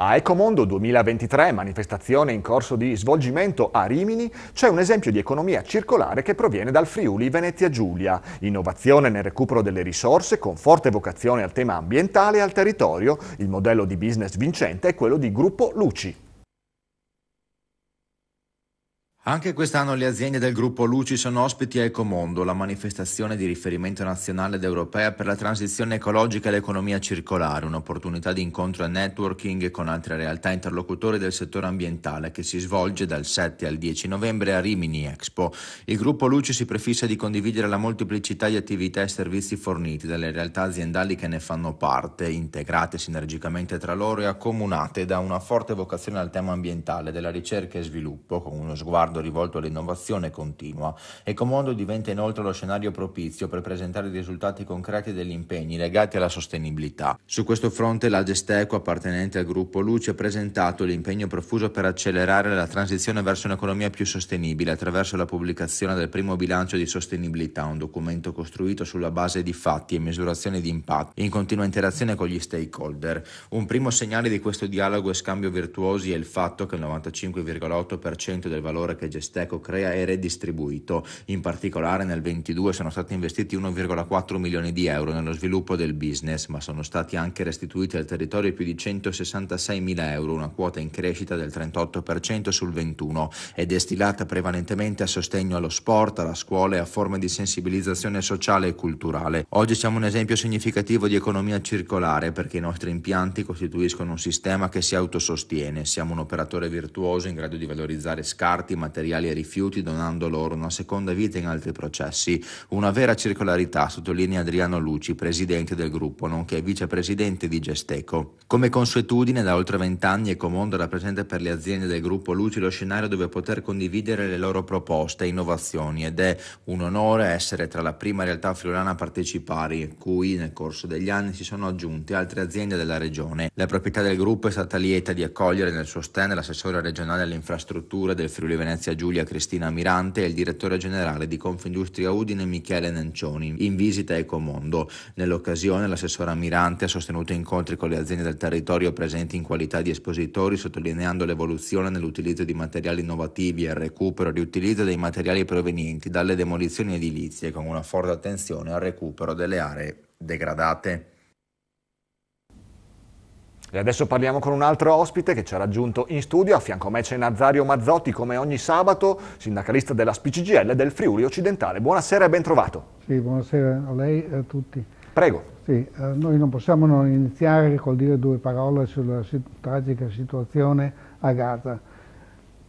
A Ecomondo 2023, manifestazione in corso di svolgimento a Rimini, c'è un esempio di economia circolare che proviene dal Friuli Venezia Giulia. Innovazione nel recupero delle risorse con forte vocazione al tema ambientale e al territorio. Il modello di business vincente è quello di Gruppo Luci. Anche quest'anno le aziende del gruppo Luci sono ospiti a Ecomondo, la manifestazione di riferimento nazionale ed europea per la transizione ecologica e l'economia circolare, un'opportunità di incontro e networking con altre realtà interlocutori del settore ambientale che si svolge dal 7 al 10 novembre a Rimini Expo. Il gruppo Luci si prefissa di condividere la molteplicità di attività e servizi forniti dalle realtà aziendali che ne fanno parte, integrate sinergicamente tra loro e accomunate da una forte vocazione al tema ambientale, della ricerca e sviluppo, con uno sguardo mercato rivolto all'innovazione continua. Ecomondo diventa inoltre lo scenario propizio per presentare i risultati concreti degli impegni legati alla sostenibilità. Su questo fronte la Gesteco, appartenente al gruppo Luce, ha presentato l'impegno profuso per accelerare la transizione verso un'economia più sostenibile attraverso la pubblicazione del primo bilancio di sostenibilità, un documento costruito sulla base di fatti e misurazioni di impatto, in continua interazione con gli stakeholder. Un primo segnale di questo dialogo e scambio virtuosi è il fatto che il 95,8% del valore che Gesteco crea e redistribuito. In particolare nel 22 sono stati investiti 1,4 milioni di euro nello sviluppo del business, ma sono stati anche restituiti al territorio più di 166 mila euro, una quota in crescita del 38% sul 21 e destinata prevalentemente a sostegno allo sport, alla scuola e a forme di sensibilizzazione sociale e culturale. Oggi siamo un esempio significativo di economia circolare perché i nostri impianti costituiscono un sistema che si autosostiene. Siamo un operatore virtuoso in grado di valorizzare scarti, materiali materiali e rifiuti donando loro una seconda vita in altri processi. Una vera circolarità, sottolinea Adriano Luci, presidente del gruppo, nonché vicepresidente di Gesteco. Come consuetudine, da oltre vent'anni Ecomondo rappresenta per le aziende del gruppo Luci lo scenario dove poter condividere le loro proposte e innovazioni ed è un onore essere tra la prima realtà friulana a partecipare, cui nel corso degli anni si sono aggiunte altre aziende della regione. La proprietà del gruppo è stata lieta di accogliere nel suo stand l'assessore regionale alle infrastrutture del Friuli Venezia Venezia Giulia Cristina Mirante e il direttore generale di Confindustria Udine Michele Nencioni, in visita a Ecomondo. Nell'occasione l'assessora Mirante ha sostenuto incontri con le aziende del territorio presenti in qualità di espositori, sottolineando l'evoluzione nell'utilizzo di materiali innovativi e il recupero e riutilizzo dei materiali provenienti dalle demolizioni edilizie, con una forte attenzione al recupero delle aree degradate. E adesso parliamo con un altro ospite che ci ha raggiunto in studio. A fianco a me c'è Nazario Mazzotti, come ogni sabato, sindacalista della SPCGL del Friuli Occidentale. Buonasera e ben trovato. Sì, buonasera a lei e a tutti. Prego. Sì, eh, noi non possiamo non iniziare col dire due parole sulla sit tragica situazione a Gaza.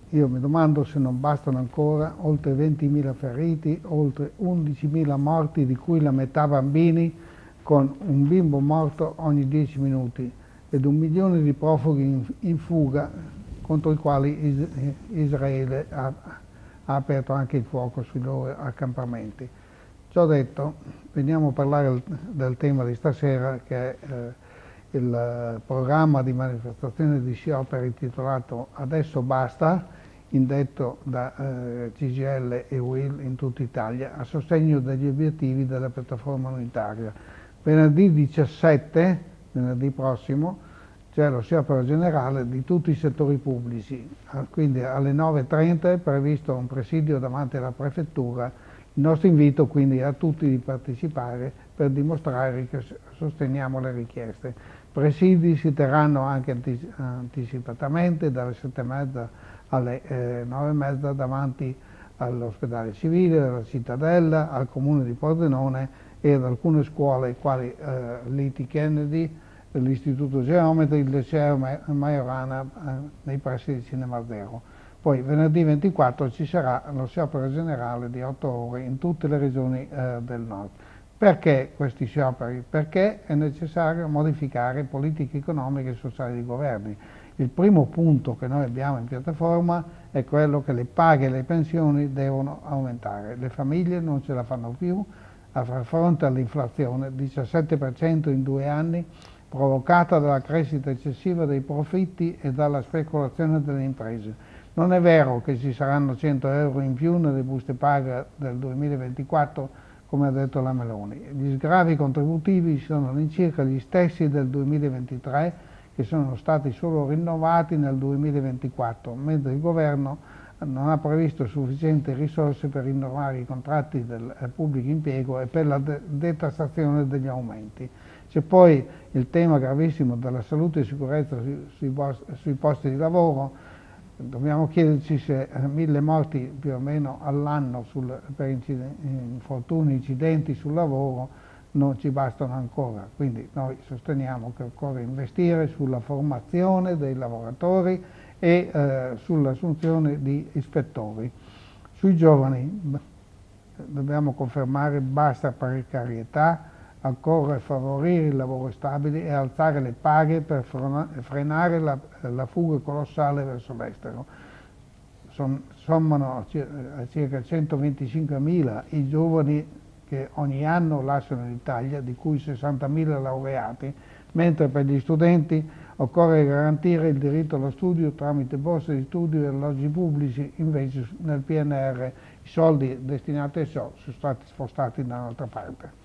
Io mi domando se non bastano ancora oltre 20.000 feriti, oltre 11.000 morti, di cui la metà bambini, con un bimbo morto ogni 10 minuti ed un milione di profughi in, in fuga contro i quali is, Israele ha, ha aperto anche il fuoco sui loro accampamenti. Ciò detto, veniamo a parlare del tema di stasera che è eh, il programma di manifestazione di sciopero intitolato Adesso basta, indetto da eh, CGL e UIL in tutta Italia, a sostegno degli obiettivi della piattaforma unitaria. Venerdì 17 venerdì prossimo, c'è lo sciopero generale di tutti i settori pubblici, ah, quindi alle 9.30 è previsto un presidio davanti alla prefettura, il nostro invito quindi è a tutti di partecipare per dimostrare che sosteniamo le richieste. Presidi si terranno anche anticipatamente dalle 7.30 alle eh, 9.30 davanti all'ospedale civile, alla cittadella, al comune di Pordenone e ad alcune scuole quali eh, l'IT Kennedy, l'Istituto Geometri, il Liceo Majorana eh, nei pressi di Cinemardero. Poi venerdì 24 ci sarà lo sciopero generale di 8 ore in tutte le regioni eh, del nord. Perché questi scioperi? Perché è necessario modificare politiche economiche e sociali dei governi. Il primo punto che noi abbiamo in piattaforma è quello che le paghe e le pensioni devono aumentare. Le famiglie non ce la fanno più, a far fronte all'inflazione, 17% in due anni, provocata dalla crescita eccessiva dei profitti e dalla speculazione delle imprese. Non è vero che ci saranno 100 euro in più nelle buste paga del 2024, come ha detto la Meloni. Gli sgravi contributivi sono all'incirca gli stessi del 2023, che sono stati solo rinnovati nel 2024, mentre il governo non ha previsto sufficienti risorse per rinnovare i contratti del eh, pubblico impiego e per la detassazione degli aumenti. C'è poi il tema gravissimo della salute e sicurezza sui, sui posti di lavoro, dobbiamo chiederci se eh, mille morti più o meno all'anno per incidenti, infortuni, incidenti sul lavoro non ci bastano ancora, quindi noi sosteniamo che occorre investire sulla formazione dei lavoratori, e eh, sull'assunzione di ispettori. Sui giovani dobbiamo confermare basta precarietà, occorre favorire il lavoro stabile e alzare le paghe per frenare la, la fuga colossale verso l'estero. Sommano a circa 125.000 i giovani che ogni anno lasciano l'Italia, di cui 60.000 laureati, mentre per gli studenti Occorre garantire il diritto allo studio tramite borse di studio e alloggi pubblici, invece nel PNR i soldi destinati a ciò sono stati spostati da un'altra parte.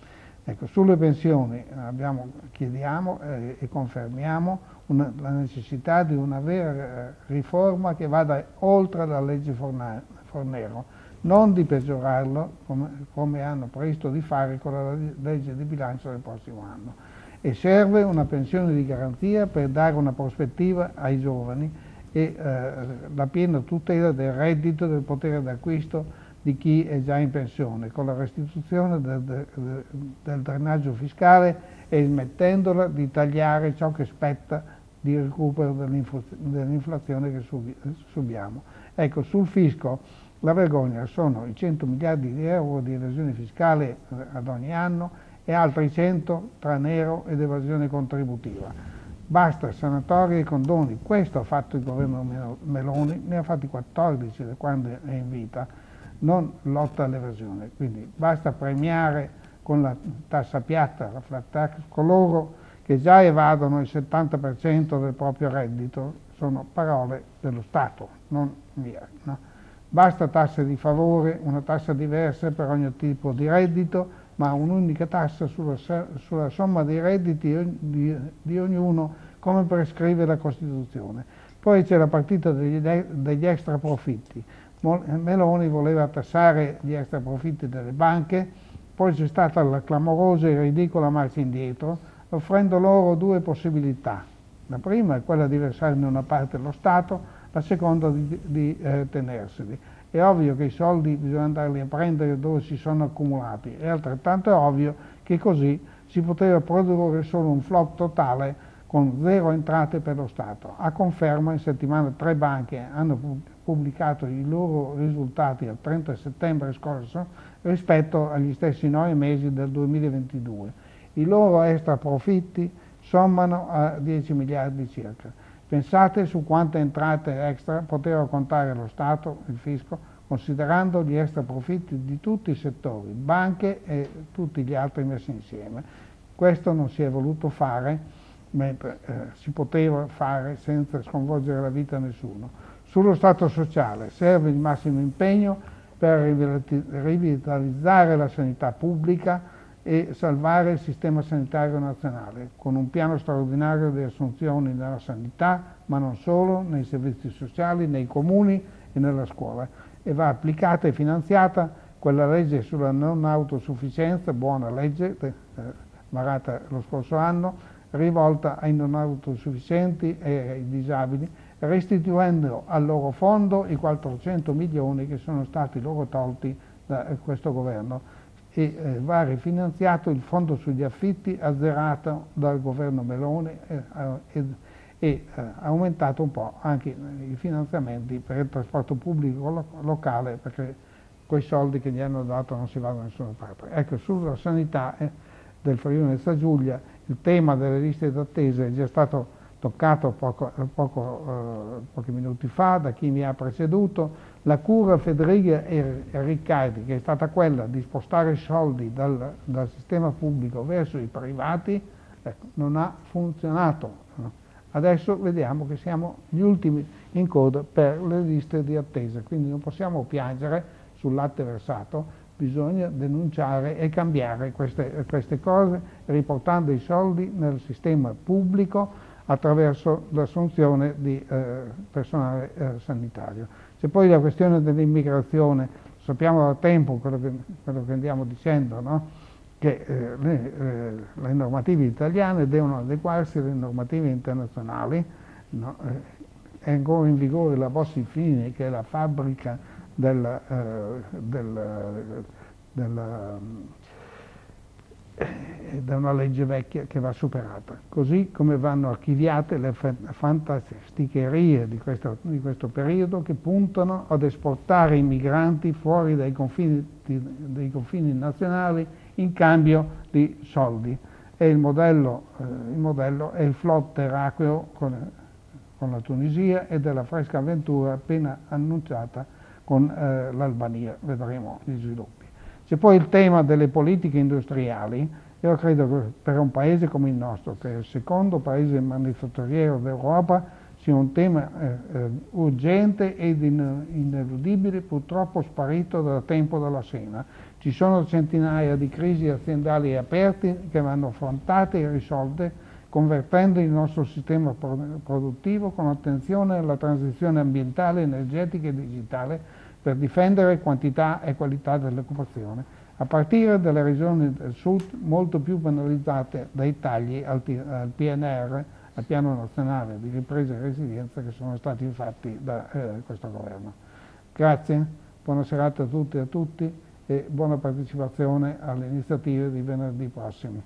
Ecco, sulle pensioni abbiamo, chiediamo eh, e confermiamo una, la necessità di una vera eh, riforma che vada oltre la legge Fornero, non di peggiorarlo come, come hanno previsto di fare con la legge di bilancio del prossimo anno e serve una pensione di garanzia per dare una prospettiva ai giovani e eh, la piena tutela del reddito e del potere d'acquisto di chi è già in pensione, con la restituzione del, del, del drenaggio fiscale e smettendola di tagliare ciò che spetta di recupero dell'inflazione che subiamo. Ecco, sul fisco la vergogna sono i 100 miliardi di euro di evasione fiscale eh, ad ogni anno, e altri 100 tra nero ed evasione contributiva. Basta sanatorie e condoni, questo ha fatto il governo Meloni, ne ha fatti 14 da quando è in vita, non lotta all'evasione. Quindi basta premiare con la tassa piatta, la flat tax, coloro che già evadono il 70% del proprio reddito, sono parole dello Stato, non mie. No? Basta tasse di favore, una tassa diversa per ogni tipo di reddito, ma un'unica tassa sulla, sulla somma dei redditi di, di, ognuno come prescrive la Costituzione. Poi c'è la partita degli, degli extra profitti. Meloni voleva tassare gli extra profitti delle banche, poi c'è stata la clamorosa e ridicola marcia indietro, offrendo loro due possibilità. La prima è quella di versarne una parte allo Stato, la seconda di, di eh, tenerseli. È ovvio che i soldi bisogna andarli a prendere dove si sono accumulati, è altrettanto ovvio che così si poteva produrre solo un flop totale con zero entrate per lo Stato. A conferma in settimana tre banche hanno pubblicato i loro risultati al 30 settembre scorso rispetto agli stessi nove mesi del 2022. I loro extra profitti sommano a 10 miliardi circa. Pensate su quante entrate extra poteva contare lo Stato, il fisco, considerando gli extra profitti di tutti i settori, banche e tutti gli altri messi insieme. Questo non si è voluto fare, mentre eh, si poteva fare senza sconvolgere la vita a nessuno. Sullo Stato sociale serve il massimo impegno per rivitalizzare la sanità pubblica, e salvare il sistema sanitario nazionale con un piano straordinario di assunzioni nella sanità, ma non solo, nei servizi sociali, nei comuni e nella scuola. E va applicata e finanziata quella legge sulla non autosufficienza, buona legge, eh, varata lo scorso anno, rivolta ai non autosufficienti e ai disabili, restituendo al loro fondo i 400 milioni che sono stati loro tolti da questo governo e eh, va rifinanziato il fondo sugli affitti azzerato dal governo Melone eh, e, e, e eh, aumentato un po' anche eh, i finanziamenti per il trasporto pubblico lo, locale perché quei soldi che gli hanno dato non si vanno da nessuna parte. Ecco, sulla sanità eh, del Friuli Venezia Giulia il tema delle liste d'attesa è già stato toccato poco, poco, eh, pochi minuti fa da chi mi ha preceduto, la cura Federica e Riccardi, che è stata quella di spostare i soldi dal, dal sistema pubblico verso i privati, ecco, non ha funzionato. Adesso vediamo che siamo gli ultimi in coda per le liste di attesa, quindi non possiamo piangere sul latte versato, bisogna denunciare e cambiare queste, queste, cose riportando i soldi nel sistema pubblico attraverso l'assunzione di eh, personale eh, sanitario. C'è poi la questione dell'immigrazione, sappiamo da tempo quello che, quello che andiamo dicendo, no? che eh, le, eh, le, normative italiane devono adeguarsi alle normative internazionali, no? Eh, è ancora in vigore la Bossi Fini che è la fabbrica del, eh, del, eh, del, del eh, da una legge vecchia che va superata, così come vanno archiviate le fantasticherie di questo, di questo periodo che puntano ad esportare i migranti fuori dai confini, dei confini nazionali in cambio di soldi. E il modello, eh, il modello è il flot terracqueo con, con, la Tunisia e della fresca avventura appena annunciata con eh, l'Albania. Vedremo gli sviluppi. C'è poi il tema delle politiche industriali. Io credo che per un paese come il nostro, che è il secondo paese manifatturiero d'Europa, sia un tema eh, eh urgente ed ineludibile, purtroppo sparito da tempo dalla scena. Ci sono centinaia di crisi aziendali aperte che vanno affrontate e risolte convertendo il nostro sistema produttivo con attenzione alla transizione ambientale, energetica e digitale per difendere quantità e qualità dell'occupazione, a partire dalle regioni del sud molto più penalizzate dai tagli al, al PNR, al Piano Nazionale di Ripresa e Resilienza che sono stati fatti da eh, questo governo. Grazie, buona serata a tutti e a tutti e buona partecipazione alle iniziative di venerdì prossimo.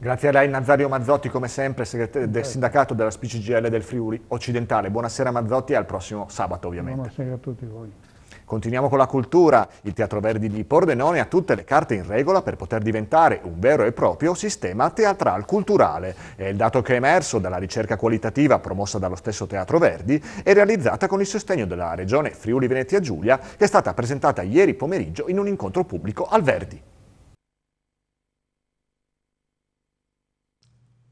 Grazie a lei Nazario Mazzotti, come sempre, segretario del sindacato della SPCGL del Friuli Occidentale. Buonasera Mazzotti e al prossimo sabato ovviamente. Buonasera a tutti voi. Continuiamo con la cultura. Il Teatro Verdi di Pordenone ha tutte le carte in regola per poter diventare un vero e proprio sistema teatral culturale. È il dato che è emerso dalla ricerca qualitativa promossa dallo stesso Teatro Verdi e realizzata con il sostegno della Regione Friuli Venezia Giulia, che è stata presentata ieri pomeriggio in un incontro pubblico al Verdi.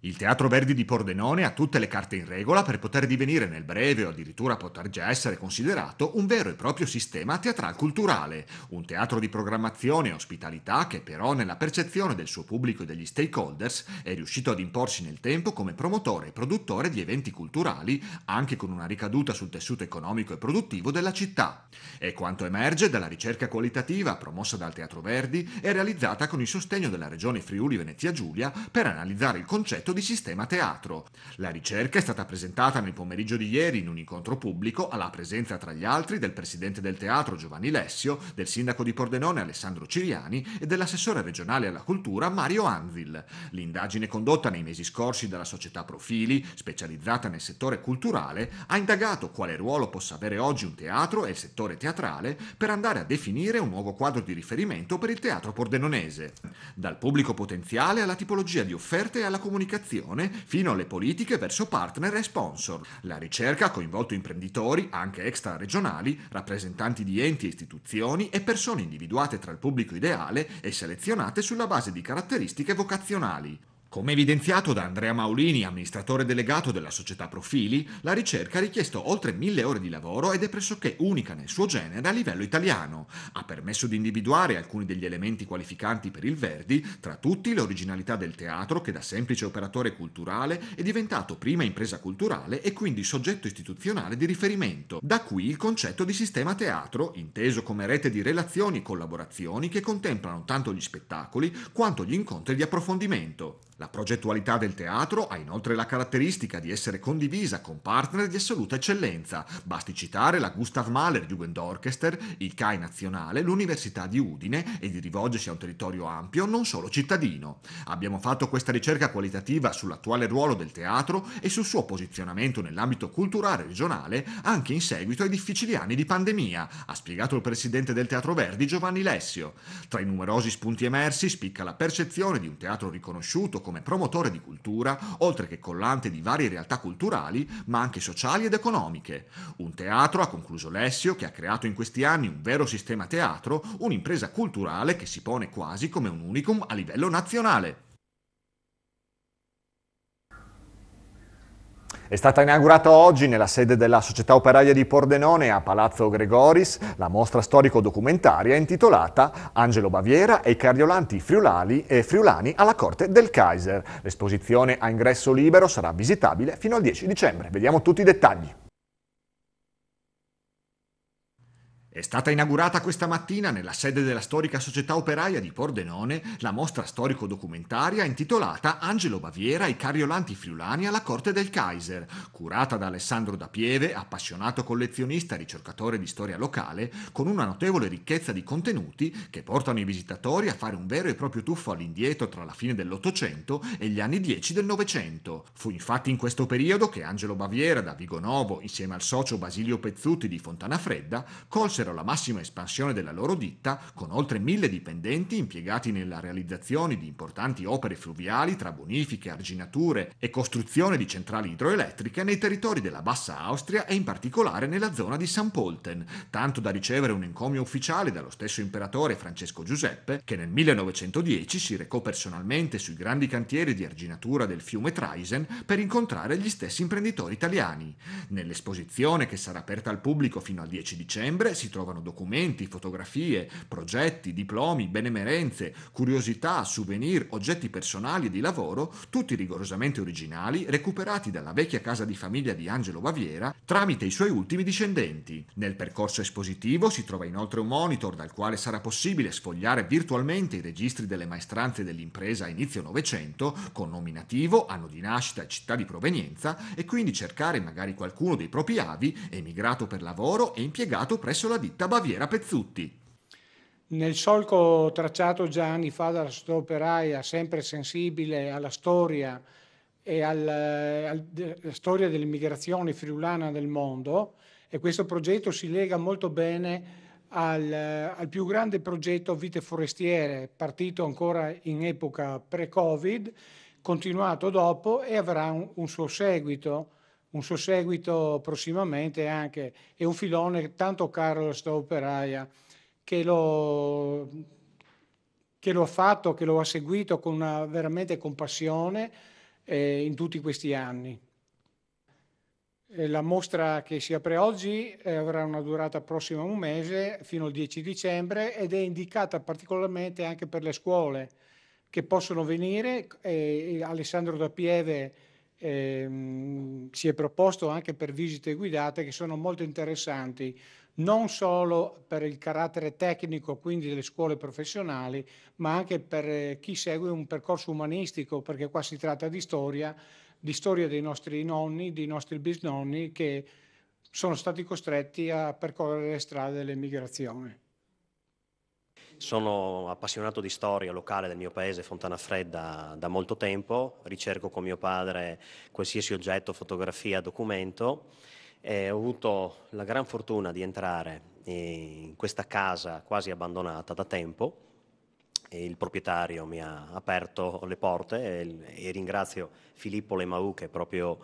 Il Teatro Verdi di Pordenone ha tutte le carte in regola per poter divenire nel breve o addirittura poter già essere considerato un vero e proprio sistema teatral culturale, un teatro di programmazione e ospitalità che però nella percezione del suo pubblico e degli stakeholders è riuscito ad imporsi nel tempo come promotore e produttore di eventi culturali, anche con una ricaduta sul tessuto economico e produttivo della città. E quanto emerge dalla ricerca qualitativa promossa dal Teatro Verdi e realizzata con il sostegno della Regione Friuli Venezia Giulia per analizzare il concetto di Sistema Teatro. La ricerca è stata presentata nel pomeriggio di ieri in un incontro pubblico alla presenza tra gli altri del presidente del teatro Giovanni Lessio, del sindaco di Pordenone Alessandro Ciriani e dell'assessore regionale alla cultura Mario Anvil. L'indagine condotta nei mesi scorsi dalla società Profili, specializzata nel settore culturale, ha indagato quale ruolo possa avere oggi un teatro e il settore teatrale per andare a definire un nuovo quadro di riferimento per il teatro pordenonese, dal pubblico potenziale alla tipologia di offerte e alla comunicazione comunicazione fino alle politiche verso partner e sponsor. La ricerca ha coinvolto imprenditori, anche extra-regionali, rappresentanti di enti e istituzioni e persone individuate tra il pubblico ideale e selezionate sulla base di caratteristiche vocazionali. Come evidenziato da Andrea Maulini, amministratore delegato della società Profili, la ricerca ha richiesto oltre mille ore di lavoro ed è pressoché unica nel suo genere a livello italiano. Ha permesso di individuare alcuni degli elementi qualificanti per il Verdi, tra tutti l'originalità del teatro che da semplice operatore culturale è diventato prima impresa culturale e quindi soggetto istituzionale di riferimento. Da qui il concetto di sistema teatro, inteso come rete di relazioni e collaborazioni che contemplano tanto gli spettacoli quanto gli incontri di approfondimento. La progettualità del teatro ha inoltre la caratteristica di essere condivisa con partner di assoluta eccellenza. Basti citare la Gustav Mahler Jugend Orchester, il CAI nazionale, l'Università di Udine e di rivolgersi a un territorio ampio, non solo cittadino. Abbiamo fatto questa ricerca qualitativa sull'attuale ruolo del teatro e sul suo posizionamento nell'ambito culturale regionale anche in seguito ai difficili anni di pandemia, ha spiegato il presidente del Teatro Verdi Giovanni Lessio. Tra i numerosi spunti emersi spicca la percezione di un teatro riconosciuto come promotore di cultura, oltre che collante di varie realtà culturali, ma anche sociali ed economiche. Un teatro, ha concluso Lessio, che ha creato in questi anni un vero sistema teatro, un'impresa culturale che si pone quasi come un unicum a livello nazionale. È stata inaugurata oggi nella sede della Società Operaia di Pordenone a Palazzo Gregoris la mostra storico-documentaria intitolata Angelo Baviera e i cariolanti friulani e friulani alla corte del Kaiser. L'esposizione a ingresso libero sarà visitabile fino al 10 dicembre. Vediamo tutti i dettagli. È stata inaugurata questa mattina nella sede della storica società operaia di Pordenone la mostra storico-documentaria intitolata Angelo Baviera e Cariolanti Friulani alla corte del Kaiser, curata da Alessandro da Pieve, appassionato collezionista e ricercatore di storia locale, con una notevole ricchezza di contenuti che portano i visitatori a fare un vero e proprio tuffo all'indietro tra la fine dell'Ottocento e gli anni 10 del Novecento. Fu infatti in questo periodo che Angelo Baviera da Vigonovo, insieme al socio Basilio Pezzuti di Fontana Fredda, colsero raggiunsero la massima espansione della loro ditta con oltre mille dipendenti impiegati nella realizzazione di importanti opere fluviali tra bonifiche, arginature e costruzione di centrali idroelettriche nei territori della Bassa Austria e in particolare nella zona di San Polten, tanto da ricevere un encomio ufficiale dallo stesso imperatore Francesco Giuseppe che nel 1910 si recò personalmente sui grandi cantieri di arginatura del fiume Traisen per incontrare gli stessi imprenditori italiani. Nell'esposizione che sarà aperta al pubblico fino al 10 dicembre si trovano documenti, fotografie, progetti, diplomi, benemerenze, curiosità, souvenir, oggetti personali e di lavoro, tutti rigorosamente originali, recuperati dalla vecchia casa di famiglia di Angelo Baviera tramite i suoi ultimi discendenti. Nel percorso espositivo si trova inoltre un monitor dal quale sarà possibile sfogliare virtualmente i registri delle maestranze dell'impresa a inizio Novecento, con nominativo, anno di nascita e città di provenienza, e quindi cercare magari qualcuno dei propri avi emigrato per lavoro e impiegato presso la vita Baviera Pezzutti. Nel solco tracciato già anni fa dalla società operaia, sempre sensibile alla storia e alla, alla storia dell'immigrazione friulana nel mondo, e questo progetto si lega molto bene al, al più grande progetto Vite Forestiere, partito ancora in epoca pre-Covid, continuato dopo e avrà un, un suo seguito un suo seguito prossimamente anche, è un filone tanto caro alla sua operaia che lo, che lo ha fatto, che lo ha seguito con una veramente compassione eh, in tutti questi anni. E eh, la mostra che si apre oggi eh, avrà una durata prossima a un mese, fino al 10 dicembre, ed è indicata particolarmente anche per le scuole che possono venire. Eh, Alessandro da Pieve ehm, si è proposto anche per visite guidate che sono molto interessanti non solo per il carattere tecnico, quindi delle scuole professionali, ma anche per eh, chi segue un percorso umanistico, perché qua si tratta di storia, di storia dei nostri nonni, dei nostri bisnonni che sono stati costretti a percorrere le strade dell'emigrazione. Sono appassionato di storia locale del mio paese, Fontana Fredda, da molto tempo. Ricerco con mio padre qualsiasi oggetto, fotografia, documento. E ho avuto la gran fortuna di entrare in questa casa quasi abbandonata da tempo. E il proprietario mi ha aperto le porte e, e ringrazio Filippo Lemau, che è proprio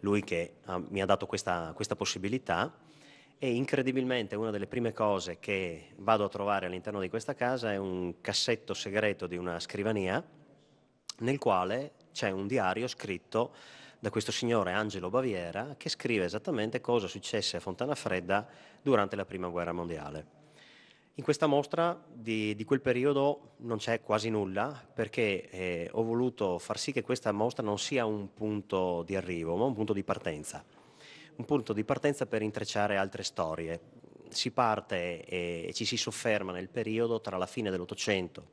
lui che ha, mi ha dato questa, questa possibilità e incredibilmente una delle prime cose che vado a trovare all'interno di questa casa è un cassetto segreto di una scrivania nel quale c'è un diario scritto da questo signore Angelo Baviera che scrive esattamente cosa successe a Fontana Fredda durante la Prima Guerra Mondiale. In questa mostra di, di, quel periodo non c'è quasi nulla perché eh, ho voluto far sì che questa mostra non sia un punto di arrivo, ma un punto di partenza un punto di partenza per intrecciare altre storie. Si parte e ci si sofferma nel periodo tra la fine dell'Ottocento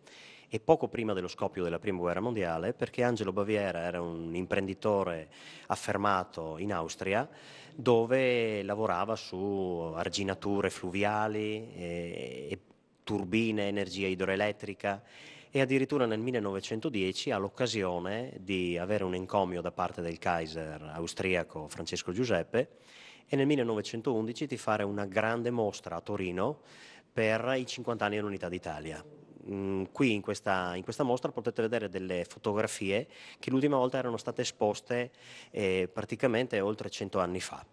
e poco prima dello scoppio della Prima Guerra Mondiale, perché Angelo Baviera era un imprenditore affermato in Austria, dove lavorava su arginature fluviali, e, eh, e turbine, energia idroelettrica e addirittura nel 1910 ha l'occasione di avere un encomio da parte del Kaiser austriaco Francesco Giuseppe e nel 1911 di fare una grande mostra a Torino per i 50 anni dell'Unità d'Italia. Mm, qui in questa, in questa, mostra potete vedere delle fotografie che l'ultima volta erano state esposte eh, praticamente oltre 100 anni fa.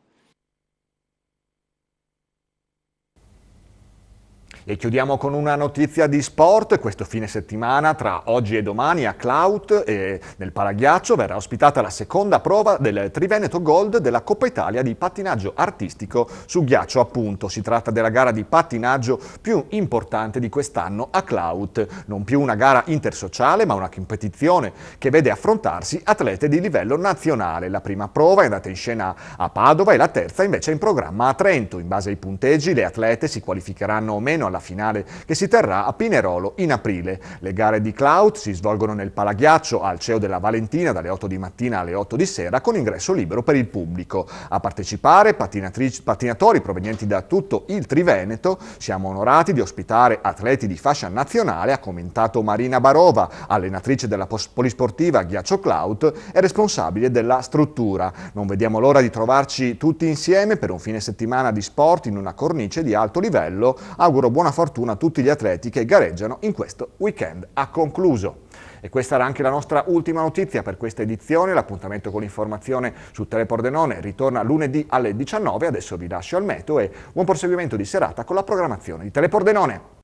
E chiudiamo con una notizia di sport. Questo fine settimana, tra oggi e domani, a Clout, eh, nel Paraghiaccio, verrà ospitata la seconda prova del Triveneto Gold della Coppa Italia di pattinaggio artistico su ghiaccio, appunto. Si tratta della gara di pattinaggio più importante di quest'anno a Clout. Non più una gara intersociale, ma una competizione che vede affrontarsi atlete di livello nazionale. La prima prova è andata in scena a Padova e la terza invece è in programma a Trento. In base ai punteggi, le atlete si qualificheranno o meno alla finale che si terrà a Pinerolo in aprile. Le gare di Cloud si svolgono nel palaghiaccio al CEO della Valentina dalle 8 di mattina alle 8 di sera con ingresso libero per il pubblico. A partecipare pattinatori provenienti da tutto il Triveneto, siamo onorati di ospitare atleti di fascia nazionale, ha commentato Marina Barova, allenatrice della polisportiva Ghiaccio Cloud e responsabile della struttura. Non vediamo l'ora di trovarci tutti insieme per un fine settimana di sport in una cornice di alto livello. Auguro buon buona fortuna a tutti gli atleti che gareggiano in questo weekend. a concluso. E questa era anche la nostra ultima notizia per questa edizione. L'appuntamento con l'informazione su Telepordenone ritorna lunedì alle 19. Adesso vi lascio al meteo e buon proseguimento di serata con la programmazione di Telepordenone.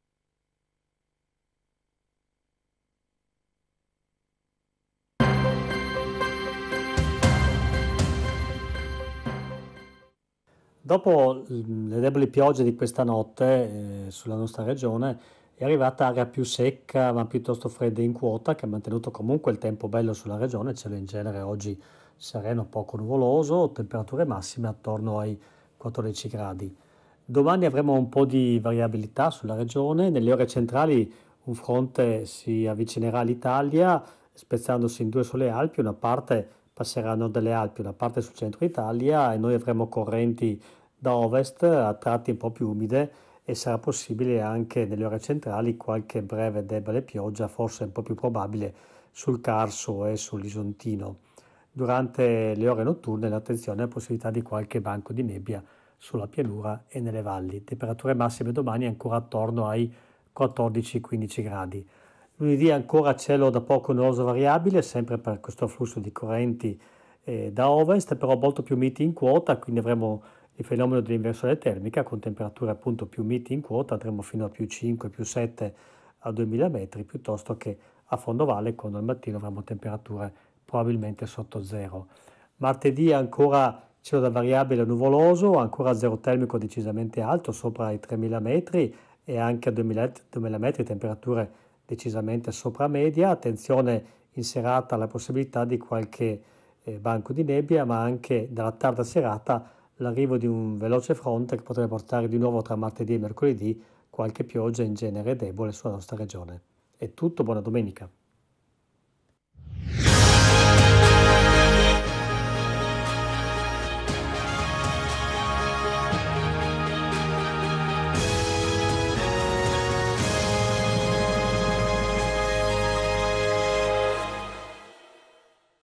Dopo mm, le deboli piogge di questa notte eh, sulla nostra regione è arrivata aria più secca ma piuttosto fredda in quota che ha mantenuto comunque il tempo bello sulla regione, cielo in genere oggi sereno poco nuvoloso, temperature massime attorno ai 14 gradi. Domani avremo un po' di variabilità sulla regione, nelle ore centrali un fronte si avvicinerà all'Italia spezzandosi in due sole Alpi, una parte passeranno dalle Alpi una parte sul centro Italia e noi avremo correnti da ovest a tratti un po' più umide e sarà possibile anche nelle ore centrali qualche breve debole pioggia, forse un po' più probabile sul Carso e sull'Isontino. Durante le ore notturne l'attenzione alla possibilità di qualche banco di nebbia sulla pianura e nelle valli. Temperature massime domani ancora attorno ai 14-15 gradi. Lunedì ancora cielo da poco nuvoloso variabile, sempre per questo flusso di correnti eh, da ovest, però molto più miti in quota, quindi avremo il fenomeno dell'inversione termica con temperature appunto più miti in quota, andremo fino a più 5, più 7 a 2000 metri, piuttosto che a fondo valle quando al mattino avremo temperature probabilmente sotto zero. Martedì ancora cielo da variabile nuvoloso, ancora zero termico decisamente alto, sopra i 3000 metri e anche a 2000, 2000 metri temperature più decisamente sopra media, attenzione in serata alla possibilità di qualche eh, banco di nebbia, ma anche dalla tarda serata l'arrivo di un veloce fronte che potrebbe portare di nuovo tra martedì e mercoledì qualche pioggia in genere debole sulla nostra regione. È tutto, buona domenica.